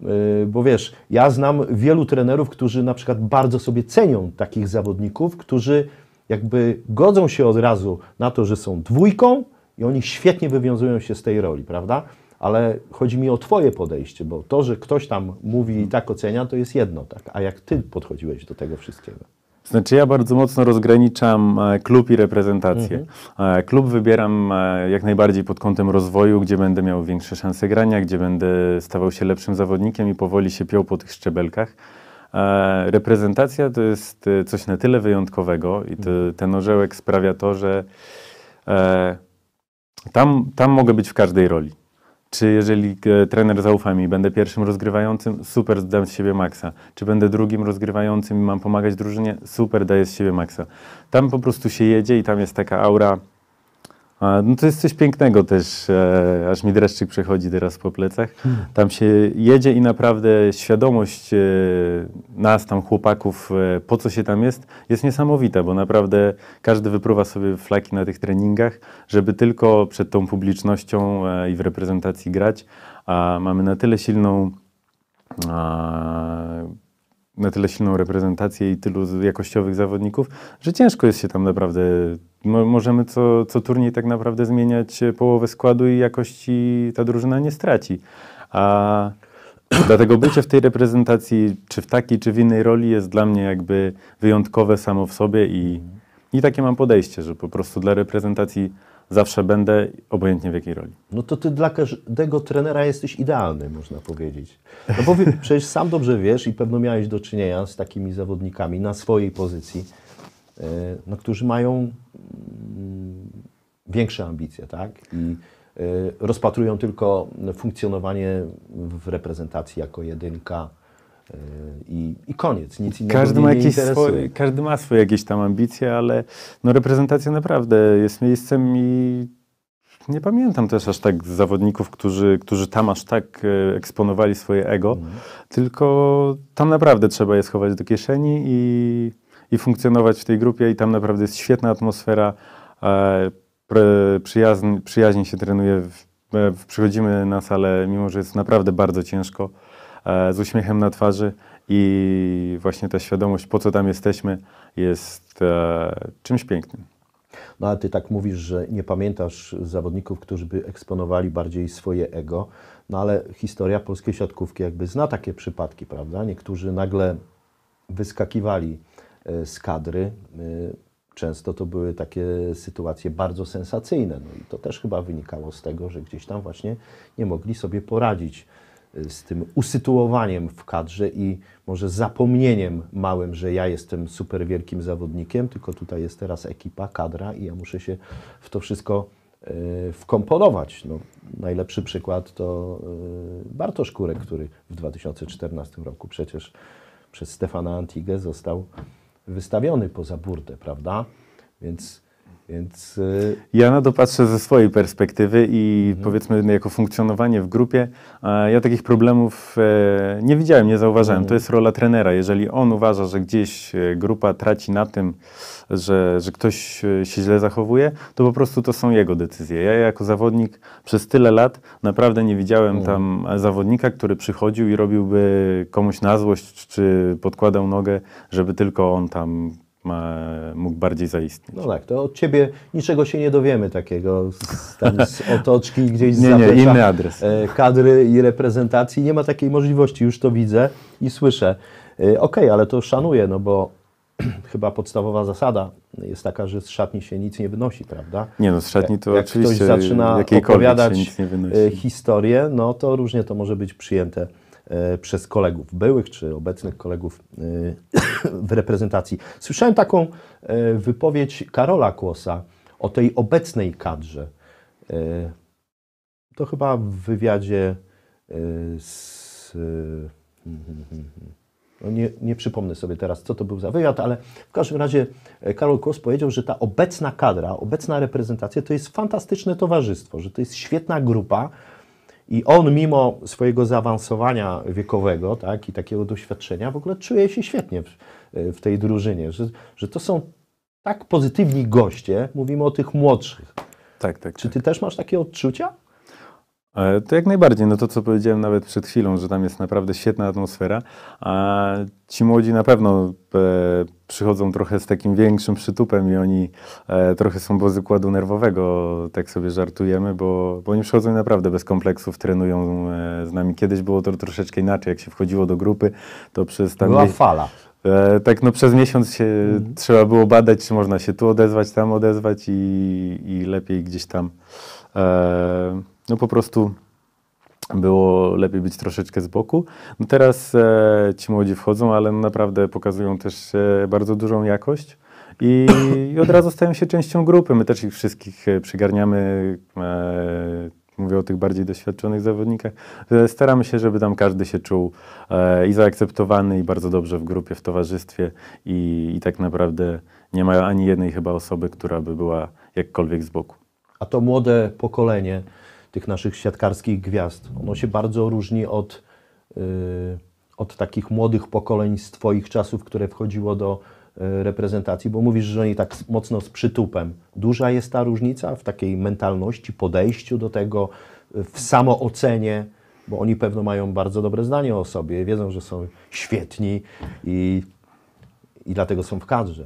e, bo wiesz, ja znam wielu trenerów, którzy na przykład bardzo sobie cenią takich zawodników, którzy jakby godzą się od razu na to, że są dwójką i oni świetnie wywiązują się z tej roli, prawda? Ale chodzi mi o Twoje podejście, bo to, że ktoś tam mówi i tak ocenia, to jest jedno, tak? A jak Ty podchodziłeś do tego wszystkiego? Znaczy ja bardzo mocno rozgraniczam e, klub i reprezentację. Mhm. E, klub wybieram e, jak najbardziej pod kątem rozwoju, gdzie będę miał większe szanse grania, gdzie będę stawał się lepszym zawodnikiem i powoli się piął po tych szczebelkach. Reprezentacja to jest coś na tyle wyjątkowego i mhm. ten orzełek sprawia to, że tam, tam mogę być w każdej roli. Czy jeżeli e, trener zaufa mi, będę pierwszym rozgrywającym, super dam z siebie maksa. Czy będę drugim rozgrywającym i mam pomagać drużynie, super daję z siebie maksa. Tam po prostu się jedzie i tam jest taka aura no to jest coś pięknego też, e, aż mi dreszczyk przechodzi teraz po plecach. Hmm. Tam się jedzie i naprawdę świadomość e, nas, tam chłopaków, e, po co się tam jest, jest niesamowita, bo naprawdę każdy wypruwa sobie flaki na tych treningach, żeby tylko przed tą publicznością i w reprezentacji grać. A mamy na tyle silną a, na tyle silną reprezentację i tylu jakościowych zawodników, że ciężko jest się tam naprawdę. Mo możemy co, co turniej tak naprawdę zmieniać e, połowę składu i jakości ta drużyna nie straci. A dlatego bycie w tej reprezentacji, czy w takiej, czy w innej roli, jest dla mnie jakby wyjątkowe samo w sobie i, i takie mam podejście, że po prostu dla reprezentacji zawsze będę, obojętnie w jakiej roli. No to ty dla każdego trenera jesteś idealny, można powiedzieć. No bo przecież sam dobrze wiesz i pewno miałeś do czynienia z takimi zawodnikami na swojej pozycji, e, no, którzy mają mm, większe ambicje, tak? I e, rozpatrują tylko funkcjonowanie w reprezentacji jako jedynka, E, I, I, koniec, nic innego każdy ma jakieś swoje, Każdy ma swoje jakieś tam ambicje, ale no reprezentacja naprawdę jest miejscem i nie pamiętam też aż tak zawodników, którzy, którzy tam aż tak e, eksponowali swoje ego, mhm. tylko tam naprawdę trzeba je schować do kieszeni i, i funkcjonować w tej grupie i tam naprawdę jest świetna atmosfera, e, przyjaźń, przyjaźń się trenuje, e, w, przychodzimy na salę, mimo że jest naprawdę bardzo ciężko, E, z uśmiechem na twarzy i właśnie ta świadomość, po co tam jesteśmy, jest e, czymś pięknym. No ale ty tak mówisz, że nie pamiętasz zawodników, którzy by eksponowali bardziej swoje ego, no ale historia polskiej siatkówki jakby zna takie przypadki, prawda? Niektórzy nagle wyskakiwali e, z kadry. Często to były takie sytuacje bardzo sensacyjne. No i to też chyba wynikało z tego, że gdzieś tam właśnie nie mogli sobie poradzić Y, z tym usytuowaniem w kadrze i może zapomnieniem małym, że ja jestem super wielkim zawodnikiem, tylko tutaj jest teraz ekipa, kadra i ja muszę się w to wszystko y, wkomponować. No, najlepszy przykład to y, Bartosz Kurek, który w 2014 roku przecież przez Stefana Antigę został wystawiony poza burtę, prawda? Więc więc... Y, ja na to patrzę ze swojej perspektywy i mhm. powiedzmy jako funkcjonowanie w grupie, ja takich problemów e, nie widziałem, nie zauważyłem. Mhm. To jest rola trenera. Jeżeli on uważa, że gdzieś e, grupa traci na tym, że, że ktoś e, się źle zachowuje, to po prostu to są jego decyzje. Ja jako zawodnik przez tyle lat naprawdę nie widziałem mhm. tam zawodnika, który przychodził i robiłby komuś na złość, czy podkładał nogę, żeby tylko on tam mógł bardziej zaistnieć. No tak, to od ciebie niczego się nie dowiemy takiego z, tam, z otoczki gdzieś z nie, nie, inny adres. E, kadry i reprezentacji. Nie ma takiej możliwości, już to widzę i słyszę. E, okej, okay, ale to szanuję, no bo chyba podstawowa zasada jest taka, że z szatni się nic nie wynosi, prawda? Nie no, z szatni to Jak oczywiście ktoś zaczyna opowiadać e, historię, no to różnie to może być przyjęte E, przez kolegów, byłych czy obecnych kolegów e, w reprezentacji. Słyszałem taką e, wypowiedź Karola Kłosa o tej obecnej kadrze. To chyba w wywiadzie z. Hmm, hmm, hmm, no nie, nie, przypomnę sobie teraz, co to był za wywiad, ale w każdym razie Karol Kłos powiedział, że ta obecna kadra, obecna reprezentacja to jest fantastyczne towarzystwo, że to jest świetna grupa, i on, mimo swojego zaawansowania wiekowego tak, i takiego doświadczenia, w ogóle czuje się świetnie w, e, w tej drużynie, że, że to są tak pozytywni goście. Mówimy o tych młodszych. Tak, tak. Czy tak. ty tak. też masz takie odczucia? E, to jak najbardziej, no to co powiedziałem nawet przed chwilą, że tam jest naprawdę świetna atmosfera, a ci młodzi na pewno e, przychodzą trochę z takim większym przytupem i oni e, trochę są bez układu nerwowego, tak sobie żartujemy, bo, bo oni przychodzą naprawdę bez kompleksów, trenują z nami. Kiedyś było to troszeczkę inaczej, jak się wchodziło do grupy, to przez tam... Była fala. E, tak no przez miesiąc się mhm. trzeba było badać, czy można się tu odezwać, tam odezwać i, i lepiej gdzieś tam. E, no po prostu było lepiej być troszeczkę z boku. No teraz e, ci młodzi wchodzą, ale naprawdę pokazują też e, bardzo dużą jakość. I, I, od razu stają się częścią grupy. My też ich wszystkich e, przygarniamy mówię o tych bardziej doświadczonych zawodnikach, staramy się, żeby tam każdy się czuł e, i zaakceptowany, i bardzo dobrze w grupie, w towarzystwie i, i tak naprawdę nie ma ani jednej chyba osoby, która by była jakkolwiek z boku. A to młode pokolenie tych naszych siatkarskich gwiazd, ono się bardzo różni od, yy, od takich młodych pokoleń z Twoich czasów, które wchodziło do E, reprezentacji, bo mówisz, że oni tak mocno z przytupem. Duża jest ta różnica w takiej mentalności, podejściu do tego, e, w samoocenie, bo oni pewno mają bardzo dobre zdanie o sobie, wiedzą, że są świetni i, i dlatego są w kadrze.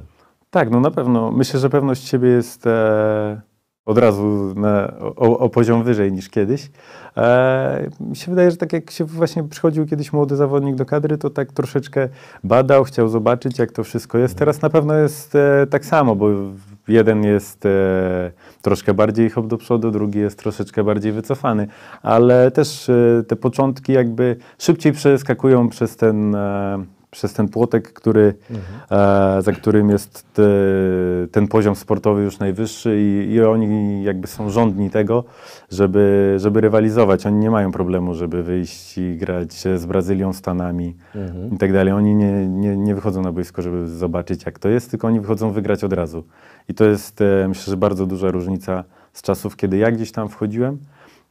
Tak, no na pewno. Myślę, że pewność siebie jest. E, od razu na, o, o, poziom wyżej niż kiedyś. E, mi się wydaje, że tak jak się właśnie przychodził kiedyś młody zawodnik do kadry, to tak troszeczkę badał, chciał zobaczyć, jak to wszystko jest. Teraz na pewno jest e, tak samo, bo jeden jest e, troszkę bardziej hop do przodu, drugi jest troszeczkę bardziej wycofany, ale też e, te początki jakby szybciej przeskakują przez ten e, przez ten płotek, który, mhm. E, za którym jest te, ten poziom sportowy już najwyższy i, i, oni jakby są rządni tego, żeby, żeby rywalizować. Oni nie mają problemu, żeby wyjść i grać z Brazylią, Stanami mhm. i tak dalej. Oni nie, nie, nie wychodzą na boisko, żeby zobaczyć jak to jest, tylko oni wychodzą wygrać od razu. I to jest e, myślę, że bardzo duża różnica z czasów, kiedy ja gdzieś tam wchodziłem,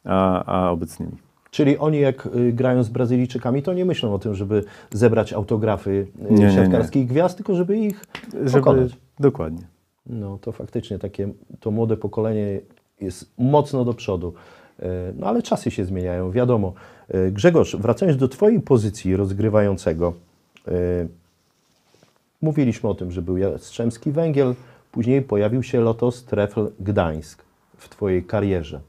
a, a obecnymi. Czyli oni jak y, grają z Brazylijczykami, to nie myślą o tym, żeby zebrać autografy y, nie, siatkarskich nie, nie. gwiazd, tylko żeby ich żeby, pokonać. Dokładnie. No to faktycznie takie, to młode pokolenie jest mocno do przodu. Y, no ale czasy się zmieniają, wiadomo. Grzegorz, wracając do Twojej pozycji rozgrywającego, mówiliśmy o tym, że był Jastrzębski Węgiel, później pojawił się Lotos Trefl Gdańsk w Twojej karierze.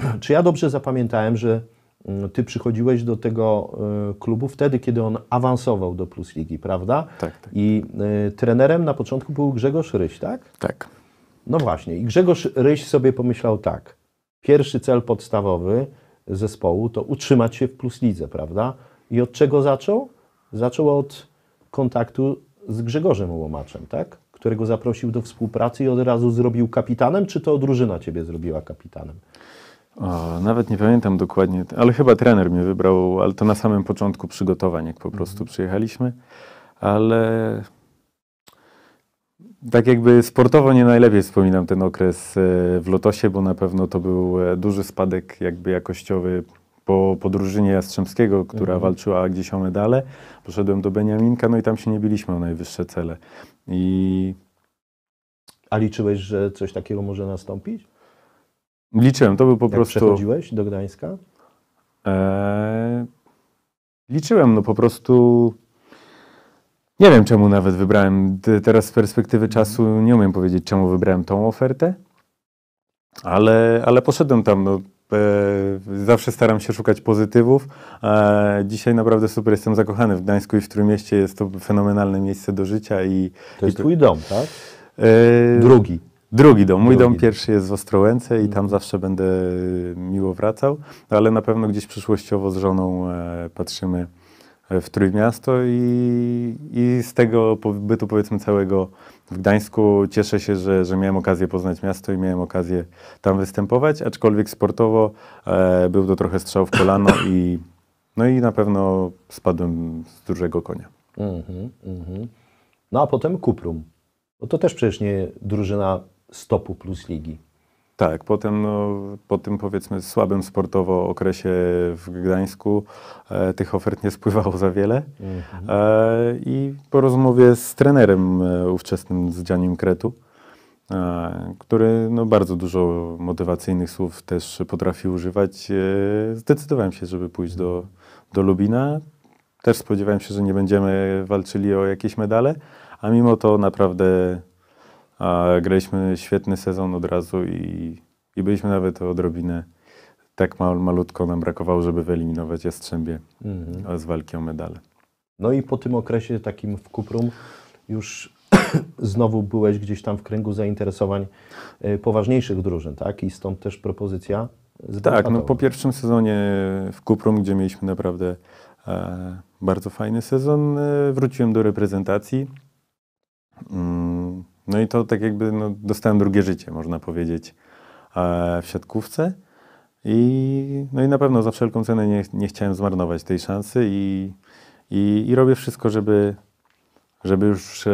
Czy ja dobrze zapamiętałem, że mm, ty przychodziłeś do tego e, klubu wtedy, kiedy on awansował do Plus Ligi, prawda? Tak. tak. I e, trenerem na początku był Grzegorz Ryś, tak? Tak. No właśnie. I Grzegorz Ryś sobie pomyślał tak. Pierwszy cel podstawowy zespołu to utrzymać się w Plus Lidze, prawda? I od czego zaczął? Zaczął od kontaktu z Grzegorzem Łomaczem, tak? Którego zaprosił do współpracy i od razu zrobił kapitanem, czy to drużyna ciebie zrobiła kapitanem? O, nawet nie pamiętam dokładnie, ale chyba trener mnie wybrał, ale to na samym początku przygotowań, jak po mhm. prostu przyjechaliśmy. Ale tak jakby sportowo nie najlepiej wspominam ten okres e, w Lotosie, bo na pewno to był e, duży spadek jakby jakościowy po, po drużynie Jastrzębskiego, która mhm. walczyła gdzieś o medale. Poszedłem do Beniaminka, no i tam się nie biliśmy o najwyższe cele. I... A liczyłeś, że coś takiego może nastąpić? Liczyłem, to był po Jak prostu... przechodziłeś do Gdańska? E, liczyłem, no po prostu... Nie wiem, czemu nawet wybrałem. Teraz z perspektywy mhm. czasu nie umiem powiedzieć, czemu wybrałem tą ofertę, ale, ale poszedłem tam. No, e, zawsze staram się szukać pozytywów. E, dzisiaj naprawdę super jestem zakochany w Gdańsku i w Trójmieście. Jest to fenomenalne miejsce do życia. I, to jest i, twój dom, tak? E, Drugi. Drugi dom. Mój Drugi. dom pierwszy jest w Ostrołęce i tam zawsze będę y, miło wracał, ale na pewno gdzieś przyszłościowo z żoną e, patrzymy e, w Trójmiasto i, i z tego bytu powiedzmy całego w Gdańsku cieszę się, że, że miałem okazję poznać miasto i miałem okazję tam występować, aczkolwiek sportowo e, był to trochę strzał w kolano i no i na pewno spadłem z dużego konia. Mm -hmm, mm -hmm. No a potem Kuprum. No to też przecież nie drużyna stopu plus ligi. Tak, potem, no, po tym powiedzmy słabym sportowo okresie w Gdańsku e, tych ofert nie spływało za wiele. Mhm. E, I po rozmowie z trenerem e, ówczesnym, z Dzianiem Kretu, e, który no, bardzo dużo motywacyjnych słów też potrafi używać, e, zdecydowałem się, żeby pójść do, do Lubina. Też spodziewałem się, że nie będziemy walczyli o jakieś medale, a mimo to naprawdę a graliśmy świetny sezon od razu i, i byliśmy nawet odrobinę tak mal, malutko nam brakowało, żeby wyeliminować Jastrzębie mhm. z walki o medale. No i po tym okresie takim w Kuprum już znowu byłeś gdzieś tam w kręgu zainteresowań e, poważniejszych drużyn, tak? I stąd też propozycja z Tak, no po pierwszym sezonie w Kuprum, gdzie mieliśmy naprawdę e, bardzo fajny sezon, e, wróciłem do reprezentacji. Mm, no i to tak jakby no, dostałem drugie życie, można powiedzieć, e, w siatkówce. I, no i na pewno za wszelką cenę nie, nie chciałem zmarnować tej szansy i, i, i robię wszystko, żeby, żeby już e,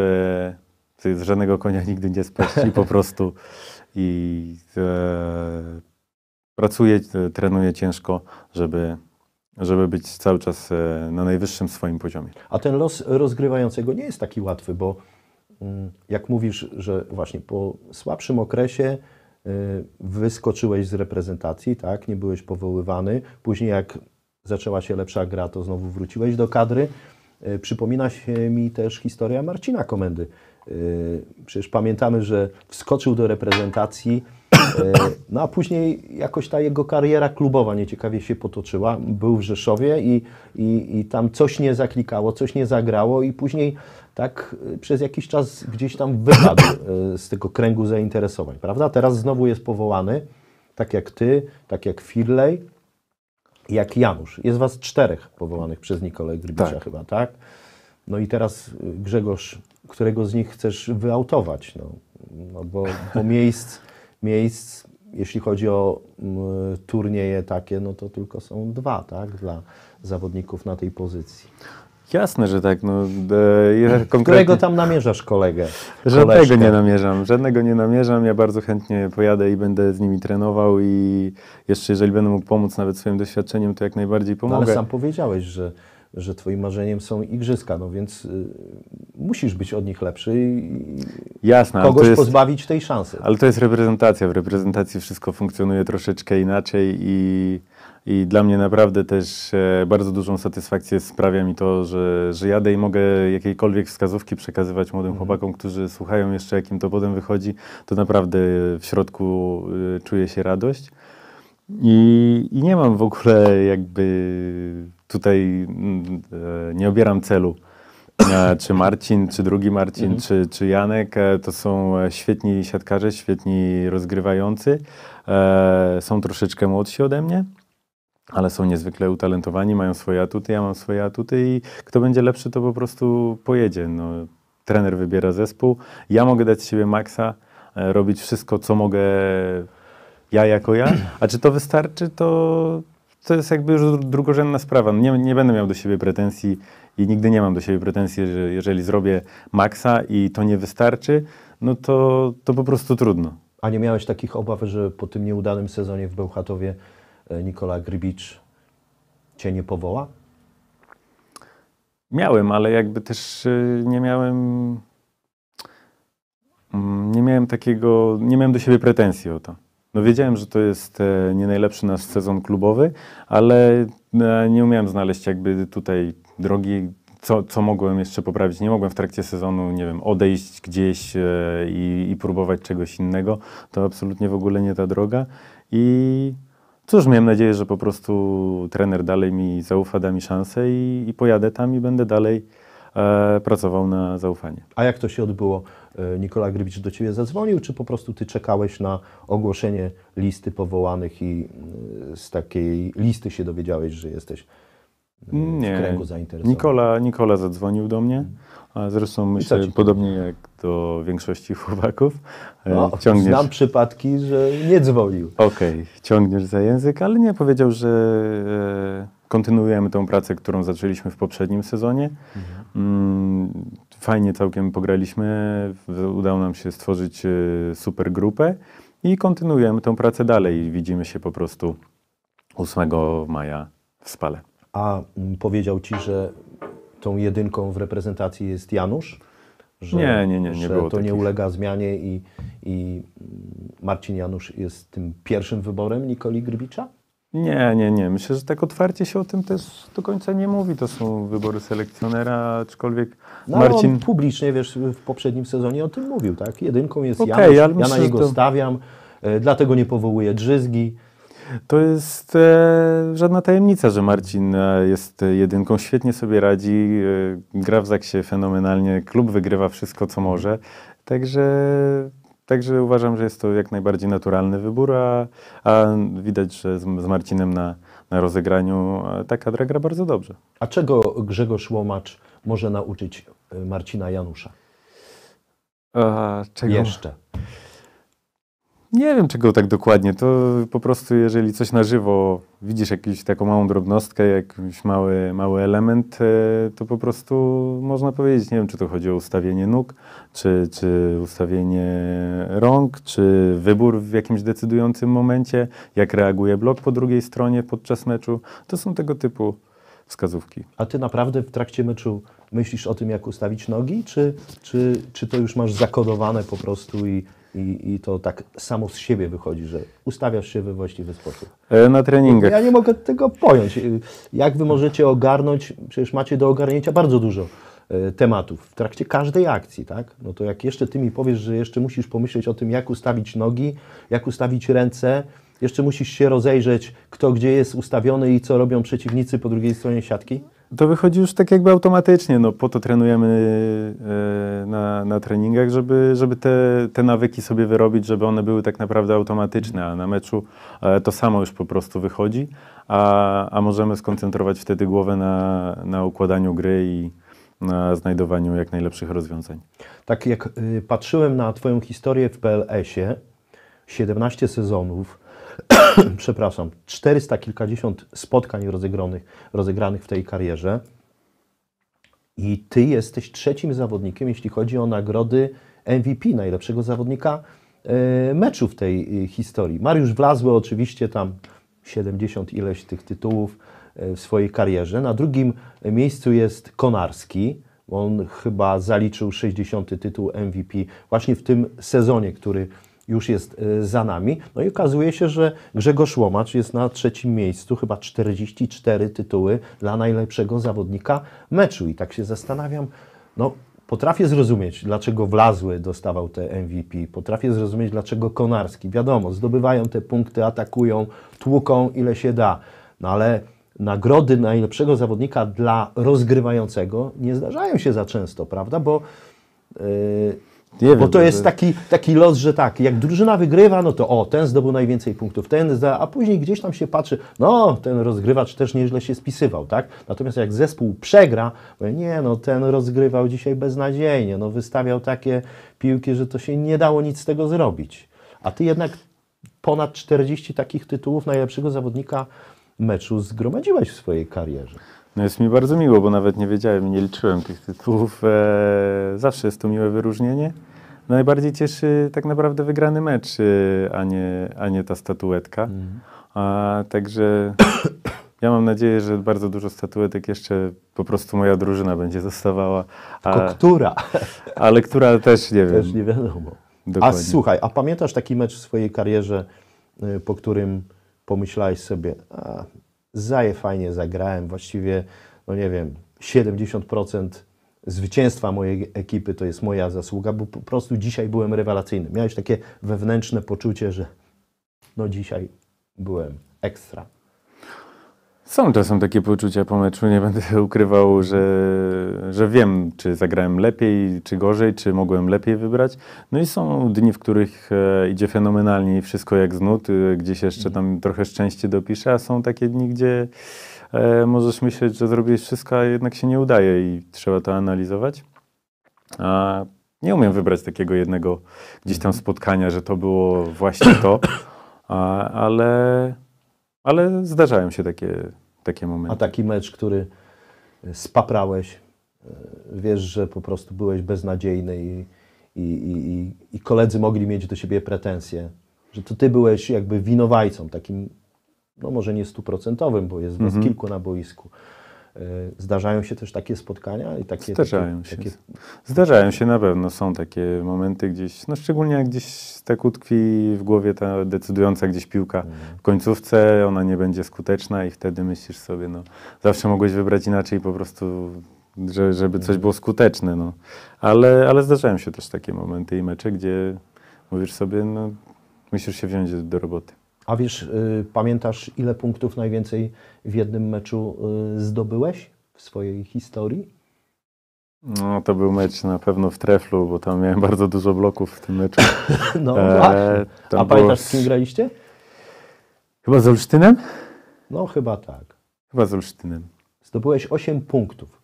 z żadnego konia nigdy nie spaść i po prostu i e, pracuję, e, trenuję ciężko, żeby, żeby być cały czas e, na najwyższym swoim poziomie. A ten los rozgrywającego nie jest taki łatwy, bo Mm, jak mówisz, że właśnie po słabszym okresie y, wyskoczyłeś z reprezentacji, tak, nie byłeś powoływany, później jak zaczęła się lepsza gra, to znowu wróciłeś do kadry. Y, przypomina się mi też historia Marcina Komendy. Y, przecież pamiętamy, że wskoczył do reprezentacji, no a później jakoś ta jego kariera klubowa nieciekawie się potoczyła. Był w Rzeszowie i, i, i tam coś nie zaklikało, coś nie zagrało i później tak y, przez jakiś czas gdzieś tam wypadł y, z tego kręgu zainteresowań, prawda? Teraz znowu jest powołany, tak jak ty, tak jak Firley, jak Janusz. Jest was czterech powołanych przez Nikolę Grbicza tak. chyba, tak? No i teraz y, Grzegorz, którego z nich chcesz wyautować, no, no bo, bo miejsc, miejsc, jeśli chodzi o m, mm, turnieje takie, no to tylko są dwa, tak, dla zawodników na tej pozycji. Jasne, że tak. No, e, hmm. konkretnie... Którego tam namierzasz kolegę? Żadnego koleżkę. nie namierzam. Żadnego nie namierzam. Ja bardzo chętnie pojadę i będę z nimi trenował i jeszcze jeżeli będę mógł pomóc nawet swoim doświadczeniem, to jak najbardziej pomogę. No, ale sam powiedziałeś, że, że twoim marzeniem są igrzyska, no więc y, musisz być od nich lepszy i Jasne, kogoś jest, pozbawić tej szansy. Ale to jest reprezentacja. W reprezentacji wszystko funkcjonuje troszeczkę inaczej i i dla mnie naprawdę też e, bardzo dużą satysfakcję sprawia mi to, że, że jadę i mogę jakiejkolwiek wskazówki przekazywać młodym mhm. chłopakom, którzy słuchają jeszcze, jakim to potem wychodzi. To naprawdę w środku e, czuję się radość. I, I, nie mam w ogóle jakby tutaj mm, e, nie obieram celu. czy Marcin, czy drugi Marcin, mhm. czy, czy Janek, to są świetni siatkarze, świetni rozgrywający. Są troszeczkę młodsi ode mnie ale są niezwykle utalentowani, mają swoje atuty, ja mam swoje atuty i kto będzie lepszy, to po prostu pojedzie. No, trener wybiera zespół, ja mogę dać siebie maksa, e, robić wszystko, co mogę ja jako ja, a czy to wystarczy, to, to jest jakby już drugorzędna sprawa. No, nie, nie będę miał do siebie pretensji i nigdy nie mam do siebie pretensji, że jeżeli zrobię maksa i to nie wystarczy, no to, to po prostu trudno. A nie miałeś takich obaw, że po tym nieudanym sezonie w Bełchatowie E, Nikola Grybicz cię nie powoła? Miałem, ale jakby też e, nie miałem mm, nie miałem takiego, nie miałem do siebie pretensji o to. No wiedziałem, że to jest e, nie najlepszy nasz sezon klubowy, ale nie umiałem znaleźć jakby tutaj drogi, co, co mogłem jeszcze poprawić. Nie mogłem w trakcie sezonu, nie wiem, odejść gdzieś i, i próbować czegoś innego. To absolutnie w ogóle nie ta droga. I Cóż, miałem nadzieję, że po prostu trener dalej mi zaufa, da mi szansę i, i pojadę tam i będę dalej e, pracował na zaufanie. A jak to się odbyło? E, Nikola Grybicz do Ciebie zadzwonił, czy po prostu Ty czekałeś na ogłoszenie listy powołanych i e, z takiej listy się dowiedziałeś, że jesteś e, w Nie. kręgu zainteresowany? Nikola, Nikola zadzwonił do mnie. Mhm. A zresztą myślę, podobnie jak do większości chłopaków, e, no, ciągniesz... Znam przypadki, że nie dzwonił. Okej, okay. ciągniesz za język, ale nie powiedział, że e, kontynuujemy tą pracę, którą zaczęliśmy w poprzednim sezonie. Mhm. Mm, fajnie całkiem pograliśmy, udało nam się stworzyć e, super grupę i kontynuujemy tą pracę dalej. Widzimy się po prostu 8 maja w Spale. A mm, powiedział ci, że tą jedynką w reprezentacji jest Janusz? Że, nie, nie, nie, nie że było to takich. nie ulega zmianie i, i Marcin Janusz jest tym pierwszym wyborem Nikoli Grbicza? Nie, nie, nie. Myślę, że tak otwarcie się o tym też do końca nie mówi. To są wybory selekcjonera, aczkolwiek no, Marcin... publicznie, wiesz, w poprzednim sezonie o tym mówił, tak? Jedynką jest okay, Janusz, ja, myślę, ja na niego to... stawiam, e, dlatego nie powołuję Drzyzgi, to jest e, żadna tajemnica, że Marcin e, jest jedynką, świetnie sobie radzi, e, gra w Zaksie fenomenalnie, klub wygrywa wszystko, co może. Także, także uważam, że jest to jak najbardziej naturalny wybór, a, a widać, że z, z Marcinem na, na rozegraniu ta kadra gra bardzo dobrze. A czego Grzegorz Łomacz może nauczyć e, Marcina Janusza? A, czego? Jeszcze. Nie wiem czego tak dokładnie. To po prostu, jeżeli coś na żywo widzisz jakąś taką małą drobnostkę, jakiś mały, mały element, e, to po prostu można powiedzieć, nie wiem, czy to chodzi o ustawienie nóg, czy, czy ustawienie rąk, czy wybór w jakimś decydującym momencie, jak reaguje blok po drugiej stronie podczas meczu. To są tego typu wskazówki. A ty naprawdę w trakcie meczu myślisz o tym, jak ustawić nogi, czy, czy, czy to już masz zakodowane po prostu i i, I to tak samo z siebie wychodzi, że ustawiasz się we właściwy sposób. E, na treningach. Ja nie mogę tego pojąć. E, jak wy możecie ogarnąć, przecież macie do ogarnięcia bardzo dużo e, tematów w trakcie każdej akcji, tak? No to jak jeszcze ty mi powiesz, że jeszcze musisz pomyśleć o tym, jak ustawić nogi, jak ustawić ręce, jeszcze musisz się rozejrzeć, kto gdzie jest ustawiony i co robią przeciwnicy po drugiej stronie siatki. To wychodzi już tak jakby automatycznie, no po to trenujemy e, na, na treningach, żeby, żeby te, te nawyki sobie wyrobić, żeby one były tak naprawdę automatyczne, a na meczu e, to samo już po prostu wychodzi, a, a możemy skoncentrować wtedy głowę na, na układaniu gry i, na znajdowaniu jak najlepszych rozwiązań. Tak jak y, patrzyłem na Twoją historię w PLS-ie, 17 sezonów, przepraszam, 400 kilkadziesiąt spotkań rozegranych, rozegranych w tej karierze. I ty jesteś trzecim zawodnikiem, jeśli chodzi o nagrody MVP, najlepszego zawodnika e, meczu w tej e, historii. Mariusz Wlazły oczywiście tam 70 ileś tych tytułów e, w swojej karierze. Na drugim miejscu jest Konarski. On chyba zaliczył 60 tytuł MVP właśnie w tym sezonie, który już jest e, za nami. No i okazuje się, że Grzegorz Łomacz jest na trzecim miejscu, chyba 44 tytuły dla najlepszego zawodnika meczu. I tak się zastanawiam, no potrafię zrozumieć, dlaczego Wlazły dostawał te MVP, potrafię zrozumieć, dlaczego Konarski. Wiadomo, zdobywają te punkty, atakują, tłuką ile się da, no ale nagrody najlepszego zawodnika dla rozgrywającego nie zdarzają się za często, prawda? Bo yy, nie bo wiem, to no, jest taki, taki los, że tak, jak drużyna wygrywa, no to o, ten zdobył najwięcej punktów, ten, za, a później gdzieś tam się patrzy, no, ten rozgrywacz też nieźle się spisywał, tak? Natomiast jak zespół przegra, nie, no, ten rozgrywał dzisiaj beznadziejnie, no, wystawiał takie piłki, że to się nie dało nic z tego zrobić. A ty jednak ponad 40 takich tytułów najlepszego zawodnika meczu zgromadziłeś w swojej karierze. No jest mi bardzo miło, bo nawet nie wiedziałem, nie liczyłem tych tytułów. E, zawsze jest to miłe wyróżnienie. Najbardziej cieszy tak naprawdę wygrany mecz, e, a nie, a nie ta statuetka. Mhm. A, także ja mam nadzieję, że bardzo dużo statuetek jeszcze po prostu moja drużyna będzie dostawała. A, Tylko która? Ale która też nie wiem. Też nie wiadomo. Dokładnie. A słuchaj, a pamiętasz taki mecz w swojej karierze, y, po którym pomyślałeś sobie, a, zaje fajnie zagrałem. Właściwie, no nie wiem, 70% zwycięstwa mojej ekipy to jest moja zasługa, bo po prostu dzisiaj byłem rewelacyjny. Miałeś takie wewnętrzne poczucie, że no dzisiaj byłem ekstra. Są czasem takie poczucia po meczu, nie będę ukrywał, że, że wiem, czy zagrałem lepiej, czy gorzej, czy mogłem lepiej wybrać. No i są dni, w których e, idzie fenomenalnie i wszystko jak z nut, e, gdzieś jeszcze mhm. tam trochę szczęście dopisze, a są takie dni, gdzie e, możesz myśleć, że zrobiłeś wszystko, a jednak się nie udaje i trzeba to analizować. A nie umiem wybrać takiego jednego gdzieś tam mhm. spotkania, że to było właśnie to, a, ale ale zdarzają się takie, takie momenty. A taki mecz, który e, spaprałeś, e, wiesz, że po prostu byłeś beznadziejny i, i, i, i koledzy mogli mieć do siebie pretensje, że to ty byłeś jakby winowajcą, takim, no może nie stuprocentowym, bo jest mhm. was kilku na boisku, E, zdarzają się też takie spotkania i takie. Zdarzają takie, się. Takie... Zdarzają się na pewno. Są takie momenty gdzieś, no szczególnie jak gdzieś tak utkwi w głowie ta decydująca gdzieś piłka mm. w końcówce, ona nie będzie skuteczna i wtedy myślisz sobie, no zawsze mogłeś wybrać inaczej po prostu, że, żeby coś mm. było skuteczne. No. Ale, ale zdarzają się też takie momenty i mecze, gdzie mówisz sobie, no musisz się wziąć do roboty. A wiesz, y, pamiętasz, ile punktów najwięcej w jednym meczu y, zdobyłeś w swojej historii? No, to był mecz na pewno w treflu, bo tam miałem bardzo dużo bloków w tym meczu. No, e, a pamiętasz, z kim graliście? Chyba z Olsztynem? No, chyba tak. Chyba z Olsztynem. Zdobyłeś 8 punktów.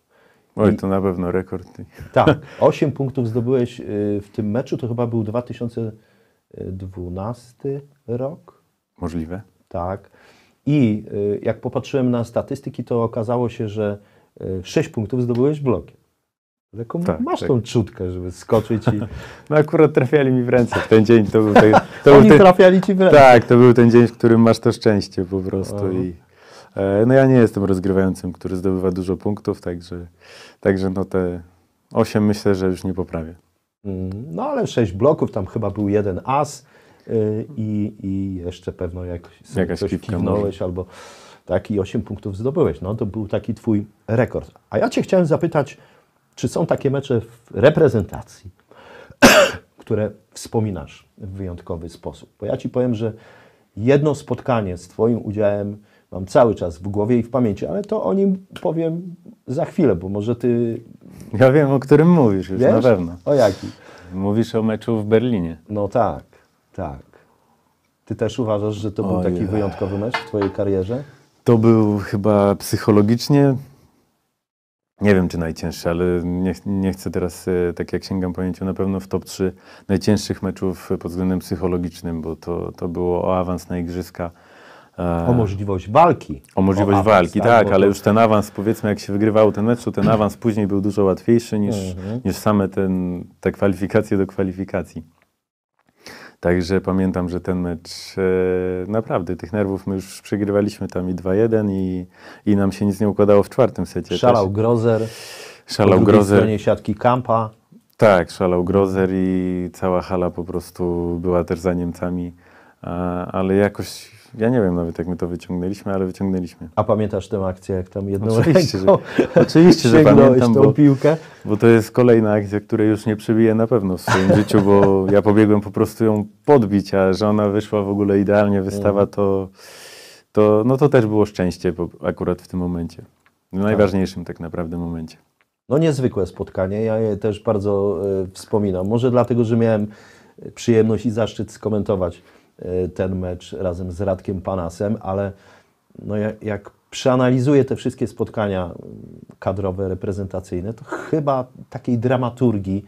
Oj, to na pewno rekord. Tak, 8 punktów zdobyłeś y, w tym meczu, to chyba był 2012 rok. Możliwe. Tak. I y, jak popatrzyłem na statystyki, to okazało się, że 6 y, punktów zdobyłeś blokiem. Taką, tak, masz tak. tą czutkę, żeby skoczyć i... No akurat trafiali mi w ręce w ten dzień. To był ten, to Oni ten, trafiali ci w ręce. Tak, to był ten dzień, w którym masz to szczęście po prostu i... E, no ja nie jestem rozgrywającym, który zdobywa dużo punktów, także, także no te 8 myślę, że już nie poprawię. Mm, no ale 6 bloków, tam chyba był jeden as. Y, i, i jeszcze pewno jak Jakaś coś kiwnąłeś albo tak i 8 punktów zdobyłeś. No to był taki twój rekord. A ja cię chciałem zapytać, czy są takie mecze w reprezentacji, które wspominasz w wyjątkowy sposób? Bo ja ci powiem, że jedno spotkanie z twoim udziałem mam cały czas w głowie i w pamięci, ale to o nim powiem za chwilę, bo może ty... Ja wiem, o którym mówisz już, Wiesz? na pewno. O jaki? Mówisz o meczu w Berlinie. No tak. Tak. Ty też uważasz, że to był taki wyjątkowy mecz w twojej karierze? To był chyba psychologicznie, nie wiem czy najcięższy, ale nie, nie chcę teraz, e, tak jak sięgam pamięcią, na pewno w top 3 najcięższych meczów pod względem psychologicznym, bo to, to było o awans na igrzyska. E, o możliwość walki. O możliwość o awans, walki, tak, tak ale to... już ten awans, powiedzmy, jak się wygrywał ten mecz, to ten awans później był dużo łatwiejszy niż, mhm. niż same ten, te kwalifikacje do kwalifikacji. Także pamiętam, że ten mecz e, naprawdę tych nerwów my już przegrywaliśmy tam i 2-1 i, i nam się nic nie układało w czwartym secie. Szalał też. Grozer. Szalał po Grozer. stronie siatki Kampa. Tak, szalał Grozer i cała hala po prostu była też za Niemcami, a, ale jakoś ja nie wiem nawet, jak my to wyciągnęliśmy, ale wyciągnęliśmy. A pamiętasz tę akcję, jak tam jedną oczywiście, ręką że, Oczywiście, że pamiętam, tą bo, piłkę? bo to jest kolejna akcja, której już nie przybiję na pewno w swoim życiu, bo ja pobiegłem po prostu ją podbić, a że ona wyszła w ogóle idealnie, wystawa mm. to, to, no to też było szczęście akurat w tym momencie. W tak. najważniejszym tak naprawdę momencie. No niezwykłe spotkanie, ja je też bardzo y, wspominam. Może dlatego, że miałem przyjemność i zaszczyt skomentować Y, ten mecz razem z Radkiem Panasem, ale no jak, jak przeanalizuję te wszystkie spotkania mm, kadrowe, reprezentacyjne, to chyba takiej dramaturgii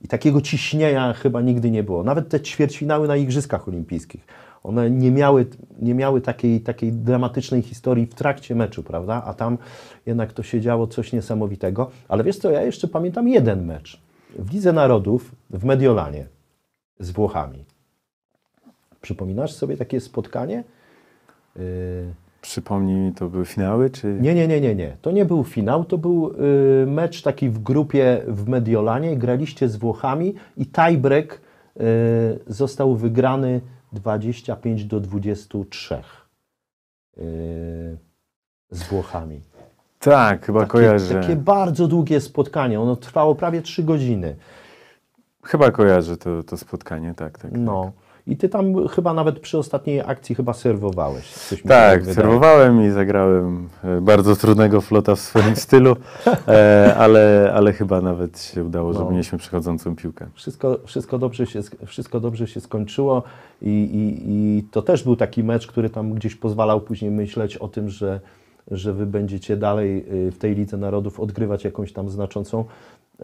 i takiego ciśnienia chyba nigdy nie było. Nawet te ćwierćfinały na Igrzyskach Olimpijskich. One nie miały, nie miały takiej, takiej dramatycznej historii w trakcie meczu, prawda? A tam jednak to się działo coś niesamowitego. Ale wiesz co, ja jeszcze pamiętam jeden mecz w Lidze Narodów w Mediolanie z Włochami. Przypominasz sobie takie spotkanie? Yy... Przypomnij mi, to były finały, czy... Nie, nie, nie, nie, nie. To nie był finał, to był yy, mecz taki w grupie w Mediolanie. Graliście z Włochami i tiebreak yy, został wygrany 25 do 23 yy, z Włochami. Tak, chyba takie, kojarzę. Takie bardzo długie spotkanie. Ono trwało prawie 3 godziny. Chyba kojarzę to, to spotkanie, tak, tak. No. Tak. I ty tam chyba nawet przy ostatniej akcji chyba serwowałeś. tak, tak serwowałem i zagrałem e, bardzo trudnego flota w swoim stylu, e, ale, ale chyba nawet się udało, że no. mieliśmy przechodzącą piłkę. Wszystko, wszystko, dobrze, się, wszystko dobrze się skończyło I, i, i to też był taki mecz, który tam gdzieś pozwalał później myśleć o tym, że że wy będziecie dalej y, w tej Lidze Narodów odgrywać jakąś tam znaczącą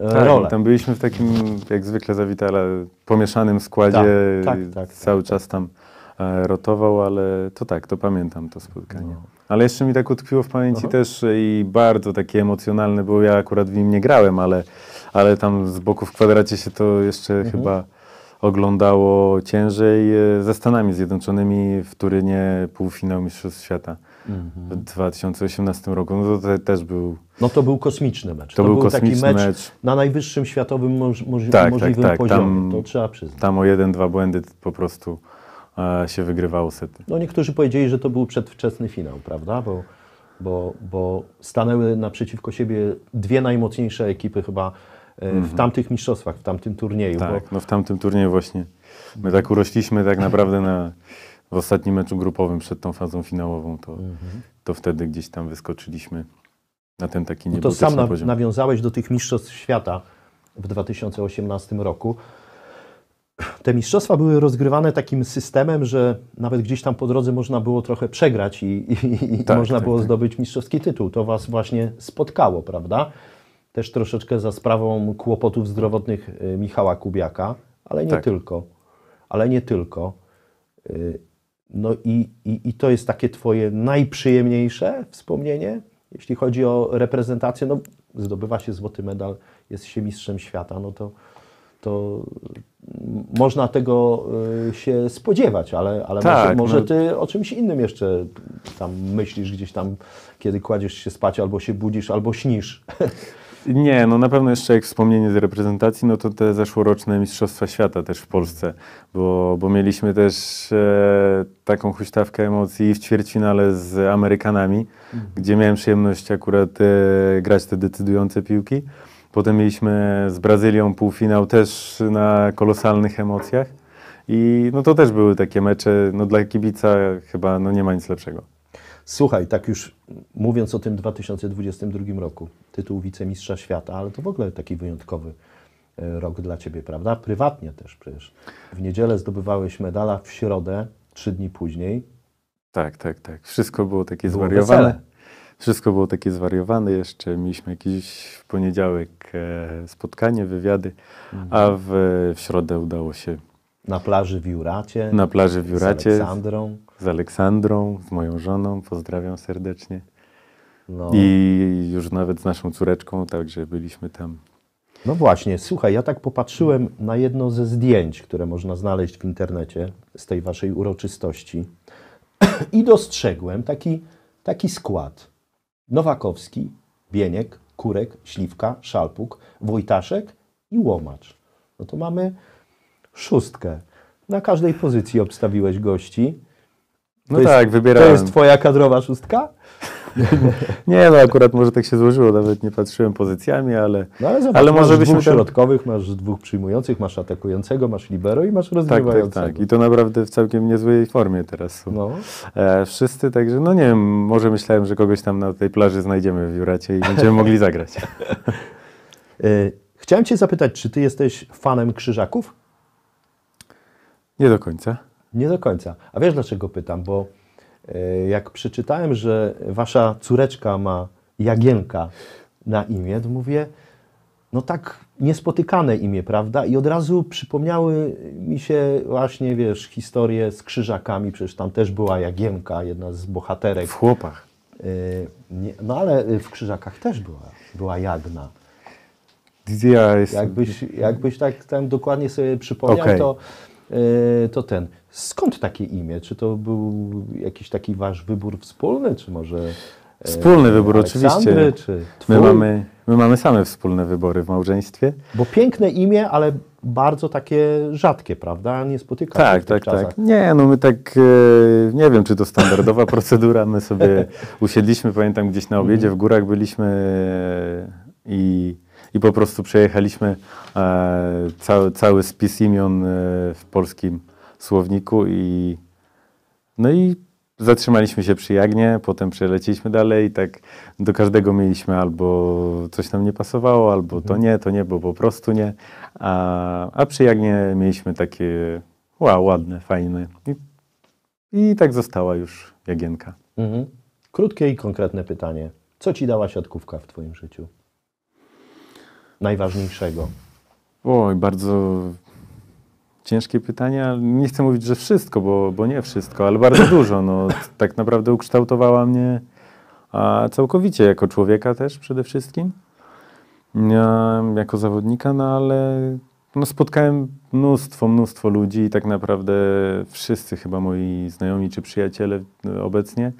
E, tak, rolę. Tam byliśmy w takim, jak zwykle zawitale, pomieszanym składzie. Tak, tak, tak, tak cały tak. czas tam e, rotował, ale to tak, to pamiętam to spotkanie. No. Ale jeszcze mi tak utkwiło w pamięci Aha. też i bardzo takie emocjonalne było. Ja akurat w nim nie grałem, ale, ale tam z boku w kwadracie się to jeszcze mhm. chyba oglądało ciężej e, ze Stanami Zjednoczonymi w Turynie półfinał Mistrzostw Świata w 2018 roku. No to te, też był. No to był kosmiczny mecz. To, to był, kosmiczny taki mecz, mecz, na najwyższym światowym moż, moż, tak, tak możliwym tak, tak. poziomie. Tam, to trzeba przyznać. Tam o jeden, dwa błędy po prostu e, się wygrywało sety. No niektórzy powiedzieli, że to był przedwczesny finał, prawda? Bo, bo, bo stanęły naprzeciwko siebie dwie najmocniejsze ekipy chyba e, mhm. w tamtych mistrzostwach, w tamtym turnieju. Tak, bo... no w tamtym turnieju właśnie. My tak urośliśmy tak naprawdę na w ostatnim meczu grupowym przed tą fazą finałową, to, mhm. to wtedy gdzieś tam wyskoczyliśmy na ten taki niebotyczny no To sam poziom. nawiązałeś do tych mistrzostw świata w 2018 roku. Te mistrzostwa były rozgrywane takim systemem, że nawet gdzieś tam po drodze można było trochę przegrać i, i, tak, można tak, było tak. zdobyć mistrzowski tytuł. To Was właśnie spotkało, prawda? Też troszeczkę za sprawą kłopotów zdrowotnych y, Michała Kubiaka, ale nie tak. tylko. Ale nie tylko. Y, no i, i, i to jest takie Twoje najprzyjemniejsze wspomnienie, jeśli chodzi o reprezentację. No, zdobywa się złoty medal, jest się mistrzem świata, no to, to można tego e, się spodziewać, ale, ale tak, może, może no... ty o czymś innym jeszcze tam myślisz gdzieś tam, kiedy kładziesz się spać, albo się budzisz, albo śnisz. Nie, no na pewno jeszcze jak wspomnienie z reprezentacji, no to te zeszłoroczne Mistrzostwa Świata też w Polsce, bo, bo mieliśmy też e, taką huśtawkę emocji w ćwierćfinale z Amerykanami, mhm. gdzie miałem przyjemność akurat e, grać te decydujące piłki. Potem mieliśmy z Brazylią półfinał też na kolosalnych emocjach. I no to też były takie mecze, no dla kibica chyba no nie ma nic lepszego. Słuchaj, tak już mówiąc o tym 2022 roku, tytuł wicemistrza świata, ale to w ogóle taki wyjątkowy e, rok dla Ciebie, prawda? Prywatnie też przecież. W niedzielę zdobywałeś medala, w środę, trzy dni później. Tak, tak, tak. Wszystko było takie było zwariowane. Wesele. Wszystko było takie zwariowane. Jeszcze mieliśmy jakiś w poniedziałek e, spotkanie, wywiady, mhm. a w, w środę udało się na plaży w Juracie. Na plaży w Juracie. Z Aleksandrą. Z Aleksandrą, z moją żoną. Pozdrawiam serdecznie. No. I już nawet z naszą córeczką, także byliśmy tam. No właśnie, słuchaj, ja tak popatrzyłem na jedno ze zdjęć, które można znaleźć w internecie z tej waszej uroczystości i dostrzegłem taki, taki skład. Nowakowski, Bieniek, Kurek, Śliwka, Szalpuk, Wojtaszek i Łomacz. No to mamy szóstkę. Na każdej pozycji obstawiłeś gości. No to no jest, tak, wybierałem. To jest twoja kadrowa szóstka? nie, no akurat może tak się złożyło, nawet nie patrzyłem pozycjami, ale, no ale, zobacz, ale może byśmy... Masz dwóch środkowych, masz dwóch przyjmujących, masz atakującego, masz libero i masz rozgrywającego. Tak, tak, tak. I to naprawdę w całkiem niezłej formie teraz są. No. E, wszyscy, także no nie wiem, może myślałem, że kogoś tam na tej plaży znajdziemy w Juracie i będziemy mogli zagrać. E, chciałem cię zapytać, czy ty jesteś fanem krzyżaków? Nie do końca. Nie do końca. A wiesz dlaczego pytam? Bo e, jak przeczytałem, że wasza córeczka ma Jagienka na imię, to mówię, no tak niespotykane imię, prawda? I od razu przypomniały mi się właśnie, wiesz, historie z krzyżakami, przecież tam też była Jagienka, jedna z bohaterek. W chłopach. E, nie, no ale w krzyżakach też była, była Jagna. Ja jest... jakbyś, jakbyś tak tam dokładnie sobie przypomniał, okay. to E, to ten. Skąd takie imię? Czy to był jakiś taki wasz wybór wspólny, czy może. E, wspólny wybór, Aleksandry, oczywiście. Czy twój? my, mamy, my mamy same wspólne wybory w małżeństwie. Bo piękne imię, ale bardzo takie rzadkie, prawda? Nie spotyka tak, się w tak, tych tak. tak. Nie, no my tak, e, nie wiem, czy to standardowa procedura. My sobie usiedliśmy, pamiętam, gdzieś na obiedzie w górach byliśmy i i po prostu przejechaliśmy e, cały, cały spis imion e, w polskim słowniku i no i zatrzymaliśmy się przy Jagnie, potem przeleciliśmy dalej i tak do każdego mieliśmy albo coś nam nie pasowało, albo to mhm. nie, to nie, bo po prostu nie. A, a przy Jagnie mieliśmy takie wow, ładne, fajne. I, I, tak została już Jagienka. Mhm. Krótkie i konkretne pytanie. Co ci dała siatkówka w twoim życiu? najważniejszego? Oj, bardzo ciężkie pytania. Nie chcę mówić, że wszystko, bo, bo nie wszystko, ale bardzo dużo. No, tak naprawdę ukształtowała mnie a całkowicie jako człowieka też przede wszystkim, jako zawodnika, no ale no, spotkałem mnóstwo, mnóstwo ludzi i tak naprawdę wszyscy chyba moi znajomi czy przyjaciele e, obecnie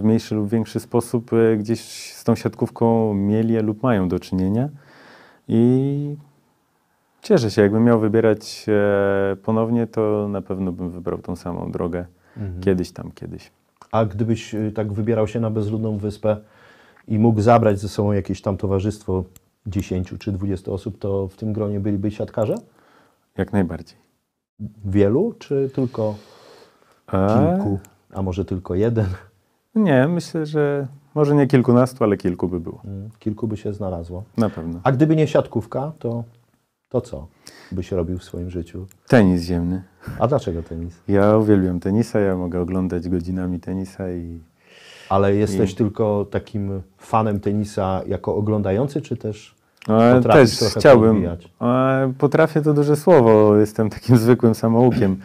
w mniejszy lub większy sposób e, gdzieś z tą siatkówką mieli lub mają do czynienia. I cieszę się, jakbym miał wybierać e, ponownie, to na pewno bym wybrał tą samą drogę mhm. kiedyś tam, kiedyś. A gdybyś e, tak wybierał się na bezludną wyspę i mógł zabrać ze sobą jakieś tam towarzystwo 10 czy 20 osób, to w tym gronie byliby siatkarze? Jak najbardziej. Wielu czy tylko e, kilku? A może tylko jeden? Nie, myślę, że może nie kilkunastu, ale kilku by było. Mm, kilku by się znalazło. Na pewno. A gdyby nie siatkówka, to, to co byś robił w swoim życiu? Tenis ziemny. A dlaczego tenis? Ja uwielbiam tenisa, ja mogę oglądać godzinami tenisa i... Ale jesteś i... tylko takim fanem tenisa jako oglądający, czy też no, też chciałbym. Potrafię to duże słowo, jestem takim zwykłym samoukiem.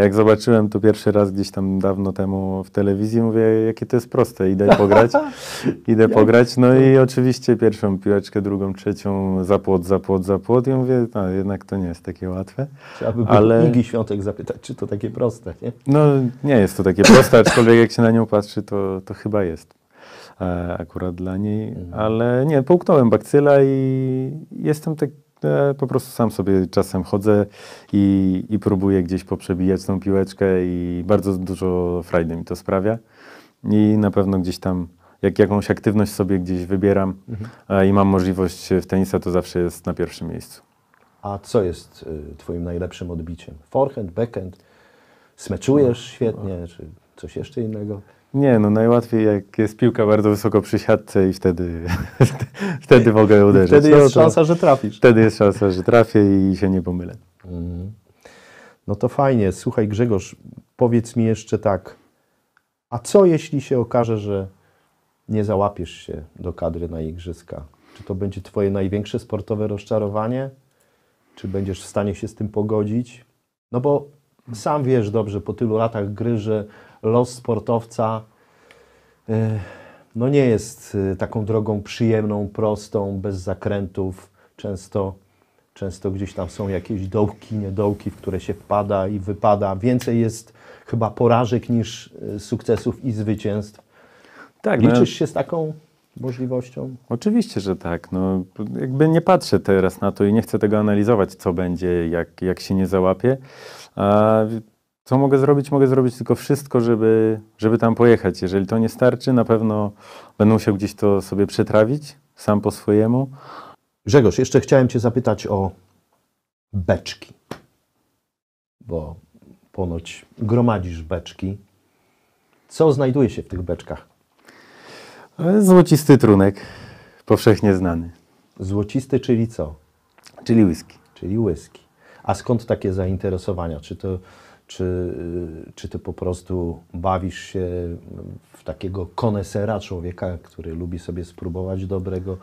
Jak zobaczyłem to pierwszy raz gdzieś tam dawno temu w telewizji, mówię, jakie to jest proste, idę pograć, idę pograć. No i oczywiście pierwszą piłeczkę, drugą, trzecią, za płot, za płot, za płot i mówię, no jednak to nie jest takie łatwe. Trzeba by Ale... Igi Świątek zapytać, czy to takie proste, nie? No nie jest to takie proste, aczkolwiek jak się na nią patrzy, to, to chyba jest. E, akurat dla niej, mhm. ale nie, połknąłem bakcyla i jestem tak e, po prostu sam sobie czasem chodzę i, i próbuję gdzieś poprzebijać tą piłeczkę i bardzo dużo frajdy mi to sprawia. I na pewno gdzieś tam, jak jakąś aktywność sobie gdzieś wybieram mhm. i mam możliwość w tenisa, to zawsze jest na pierwszym miejscu. A co jest y, Twoim najlepszym odbiciem? Forehand, backhand? Smeczujesz no. świetnie, czy coś jeszcze innego? Nie, no najłatwiej jak jest piłka bardzo wysoko przy siatce i wtedy, wtedy mogę uderzyć. wtedy jest no, szansa, że trafisz. Wtedy jest szansa, że trafię i się nie pomylę. Mhm. No to fajnie. Słuchaj Grzegorz, powiedz mi jeszcze tak, a co jeśli się okaże, że nie załapiesz się do kadry na igrzyska? Czy to będzie twoje największe sportowe rozczarowanie? Czy będziesz w stanie się z tym pogodzić? No bo sam wiesz dobrze po tylu latach gry, że los sportowca e, no nie jest e, taką drogą przyjemną, prostą, bez zakrętów. Często, często gdzieś tam są jakieś dołki, niedołki, w które się wpada i wypada. Więcej jest chyba porażek niż e, sukcesów i zwycięstw. Tak, no Liczysz no... się z taką możliwością? Oczywiście, że tak. No, jakby nie patrzę teraz na to i nie chcę tego analizować, co będzie, jak, jak się nie załapię. A co mogę zrobić? Mogę zrobić tylko wszystko, żeby, żeby tam pojechać. Jeżeli to nie starczy, na pewno będę musiał gdzieś to sobie przetrawić, sam po swojemu. Grzegorz, jeszcze chciałem Cię zapytać o beczki, bo ponoć gromadzisz beczki. Co znajduje się w tych beczkach? Złocisty trunek, powszechnie znany. Złocisty, czyli co? Czyli whisky. Czyli whisky. A skąd takie zainteresowania? Czy to czy, y, czy ty po prostu bawisz się w takiego konesera człowieka, który lubi sobie spróbować dobrego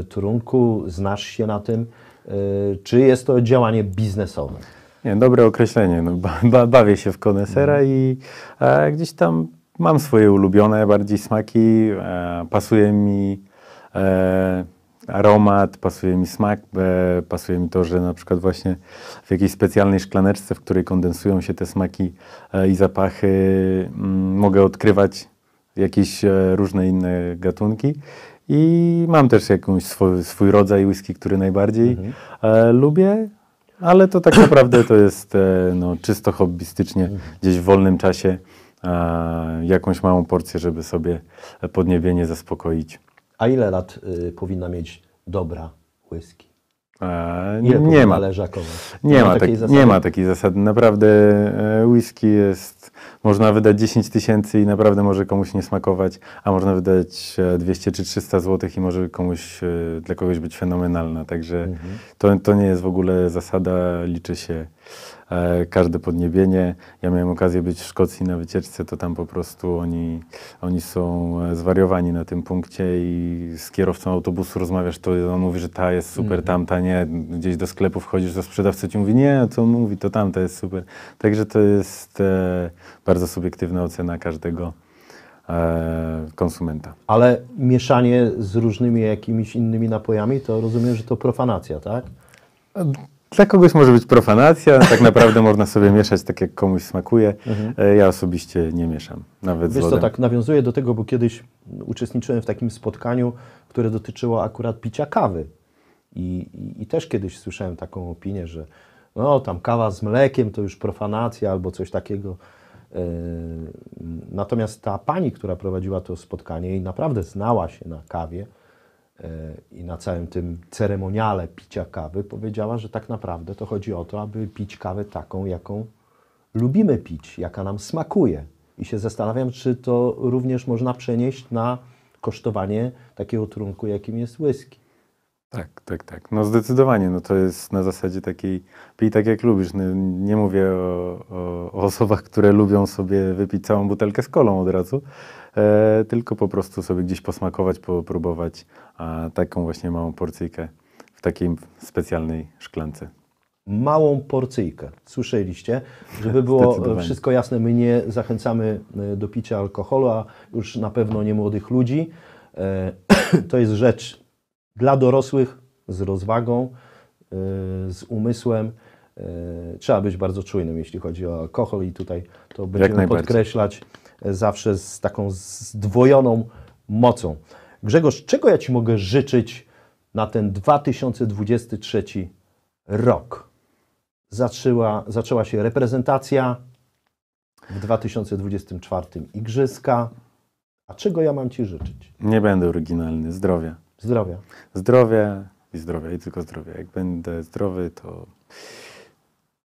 y, trunku, znasz się na tym, y, czy jest to działanie biznesowe? Nie, dobre określenie. No, ba bawię się w konesera mm. i e, gdzieś tam mam swoje ulubione bardziej smaki. E, pasuje mi e, aromat, pasuje mi smak, e, pasuje mi to, że na przykład właśnie w jakiejś specjalnej szklaneczce, w której kondensują się te smaki e, i zapachy, mm, mogę odkrywać jakieś e, różne inne gatunki. I mam też jakąś swój, swój rodzaj whisky, który najbardziej mhm. lubię, ale to tak naprawdę to jest no, czysto hobbystycznie, mhm. gdzieś w wolnym czasie jakąś małą porcję, żeby sobie podniebienie zaspokoić. A ile lat y, powinna mieć dobra whisky? Eee, nie, nie ma. Nie ma, ma tak, nie ma takiej zasady. Naprawdę e, whisky jest można wydać 10 tysięcy i naprawdę może komuś nie smakować, a można wydać 200 e, czy 300 zł i może komuś, e, dla kogoś być fenomenalna. Także mhm. to, to nie jest w ogóle zasada, liczy się e, każde podniebienie. Ja miałem okazję być w Szkocji na wycieczce, to tam po prostu oni, oni są e, zwariowani na tym punkcie i z kierowcą autobusu rozmawiasz, to on mówi, że ta jest super, mhm. tamta nie. Gdzieś do sklepu wchodzisz, do sprzedawcy ci mówi, nie, co mówi, to tamta jest super. Także to jest... E, bardzo subiektywna ocena każdego e, konsumenta. Ale mieszanie z różnymi jakimiś innymi napojami, to rozumiem, że to profanacja, tak? Dla kogoś może być profanacja, tak naprawdę można sobie mieszać tak, jak komuś smakuje. Mhm. E, ja osobiście nie mieszam, nawet Wiesz z lodem. co, tak nawiązuję do tego, bo kiedyś uczestniczyłem w takim spotkaniu, które dotyczyło akurat picia kawy. I, i, i też kiedyś słyszałem taką opinię, że no tam kawa z mlekiem to już profanacja albo coś takiego. Yy, natomiast ta pani, która prowadziła to spotkanie, i naprawdę znała się na kawie yy, i na całym tym ceremoniale picia kawy, powiedziała, że tak naprawdę to chodzi o to, aby pić kawę taką, jaką lubimy pić, jaka nam smakuje. I się zastanawiam, czy to również można przenieść na kosztowanie takiego trunku, jakim jest whisky. Tak, tak, tak. No zdecydowanie, no to jest na zasadzie takiej pij tak jak lubisz. No, nie mówię o, o, o, osobach, które lubią sobie wypić całą butelkę z kolą od razu, e, tylko po prostu sobie gdzieś posmakować, popróbować a taką właśnie małą porcyjkę w takiej specjalnej szklance małą porcyjkę. Słyszeliście? Żeby było wszystko jasne, my nie zachęcamy e, do picia alkoholu, a już na pewno nie młodych ludzi. E, to jest rzecz dla dorosłych z rozwagą, y, z umysłem. Y, trzeba być bardzo czujnym, jeśli chodzi o alkohol, i tutaj to będziemy podkreślać e, zawsze z taką zdwojoną mocą. Grzegorz, czego ja Ci mogę życzyć na ten 2023 rok? Zaczęła, zaczęła się reprezentacja w 2024 Igrzyska. A czego ja mam Ci życzyć? Nie będę oryginalny. Zdrowia. Zdrowia. Zdrowia i zdrowia, i tylko zdrowia. Jak będę zdrowy, to,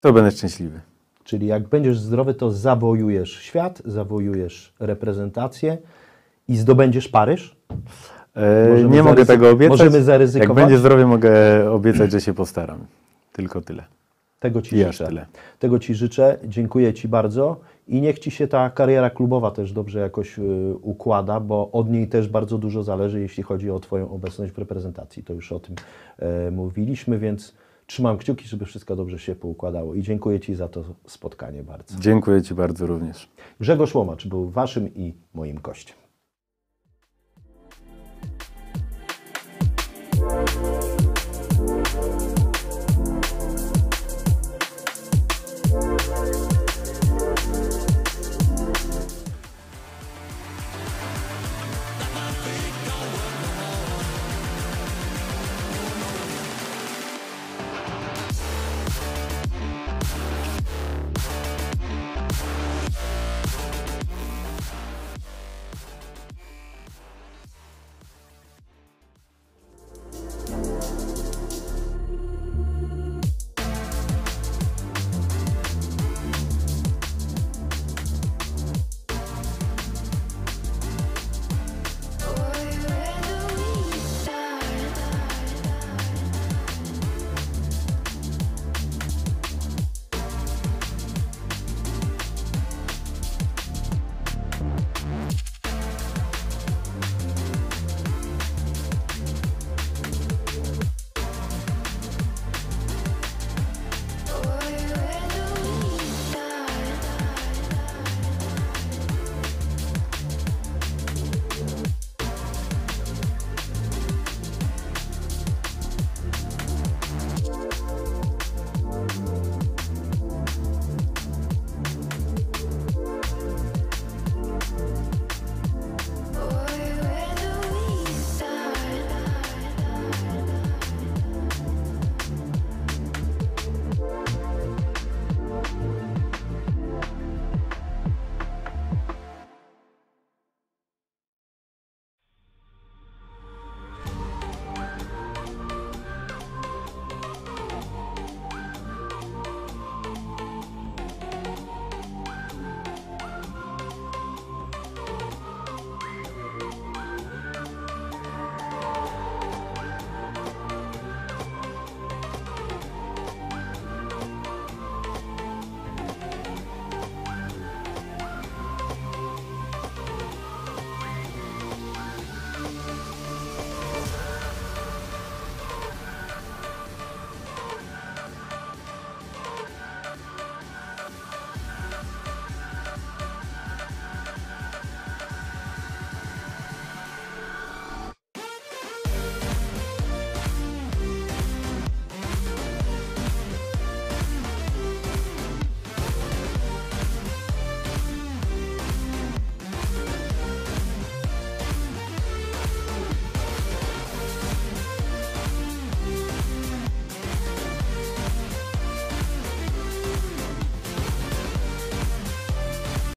to będę szczęśliwy. Czyli jak będziesz zdrowy, to zawojujesz świat, zawojujesz reprezentację i zdobędziesz Paryż? Eee, nie mogę tego obiecać. Możemy zaryzykować. Jak będzie zdrowie, mogę obiecać, że się postaram. Tylko tyle. Tego Ci I życzę. Tyle. Tego Ci życzę. Dziękuję Ci bardzo i niech Ci się ta kariera klubowa też dobrze jakoś y, układa, bo od niej też bardzo dużo zależy, jeśli chodzi o Twoją obecność w reprezentacji. To już o tym e, mówiliśmy, więc trzymam kciuki, żeby wszystko dobrze się poukładało i dziękuję Ci za to spotkanie bardzo. Dziękuję Ci bardzo również. Grzegorz Łomacz był Waszym i moim gościem.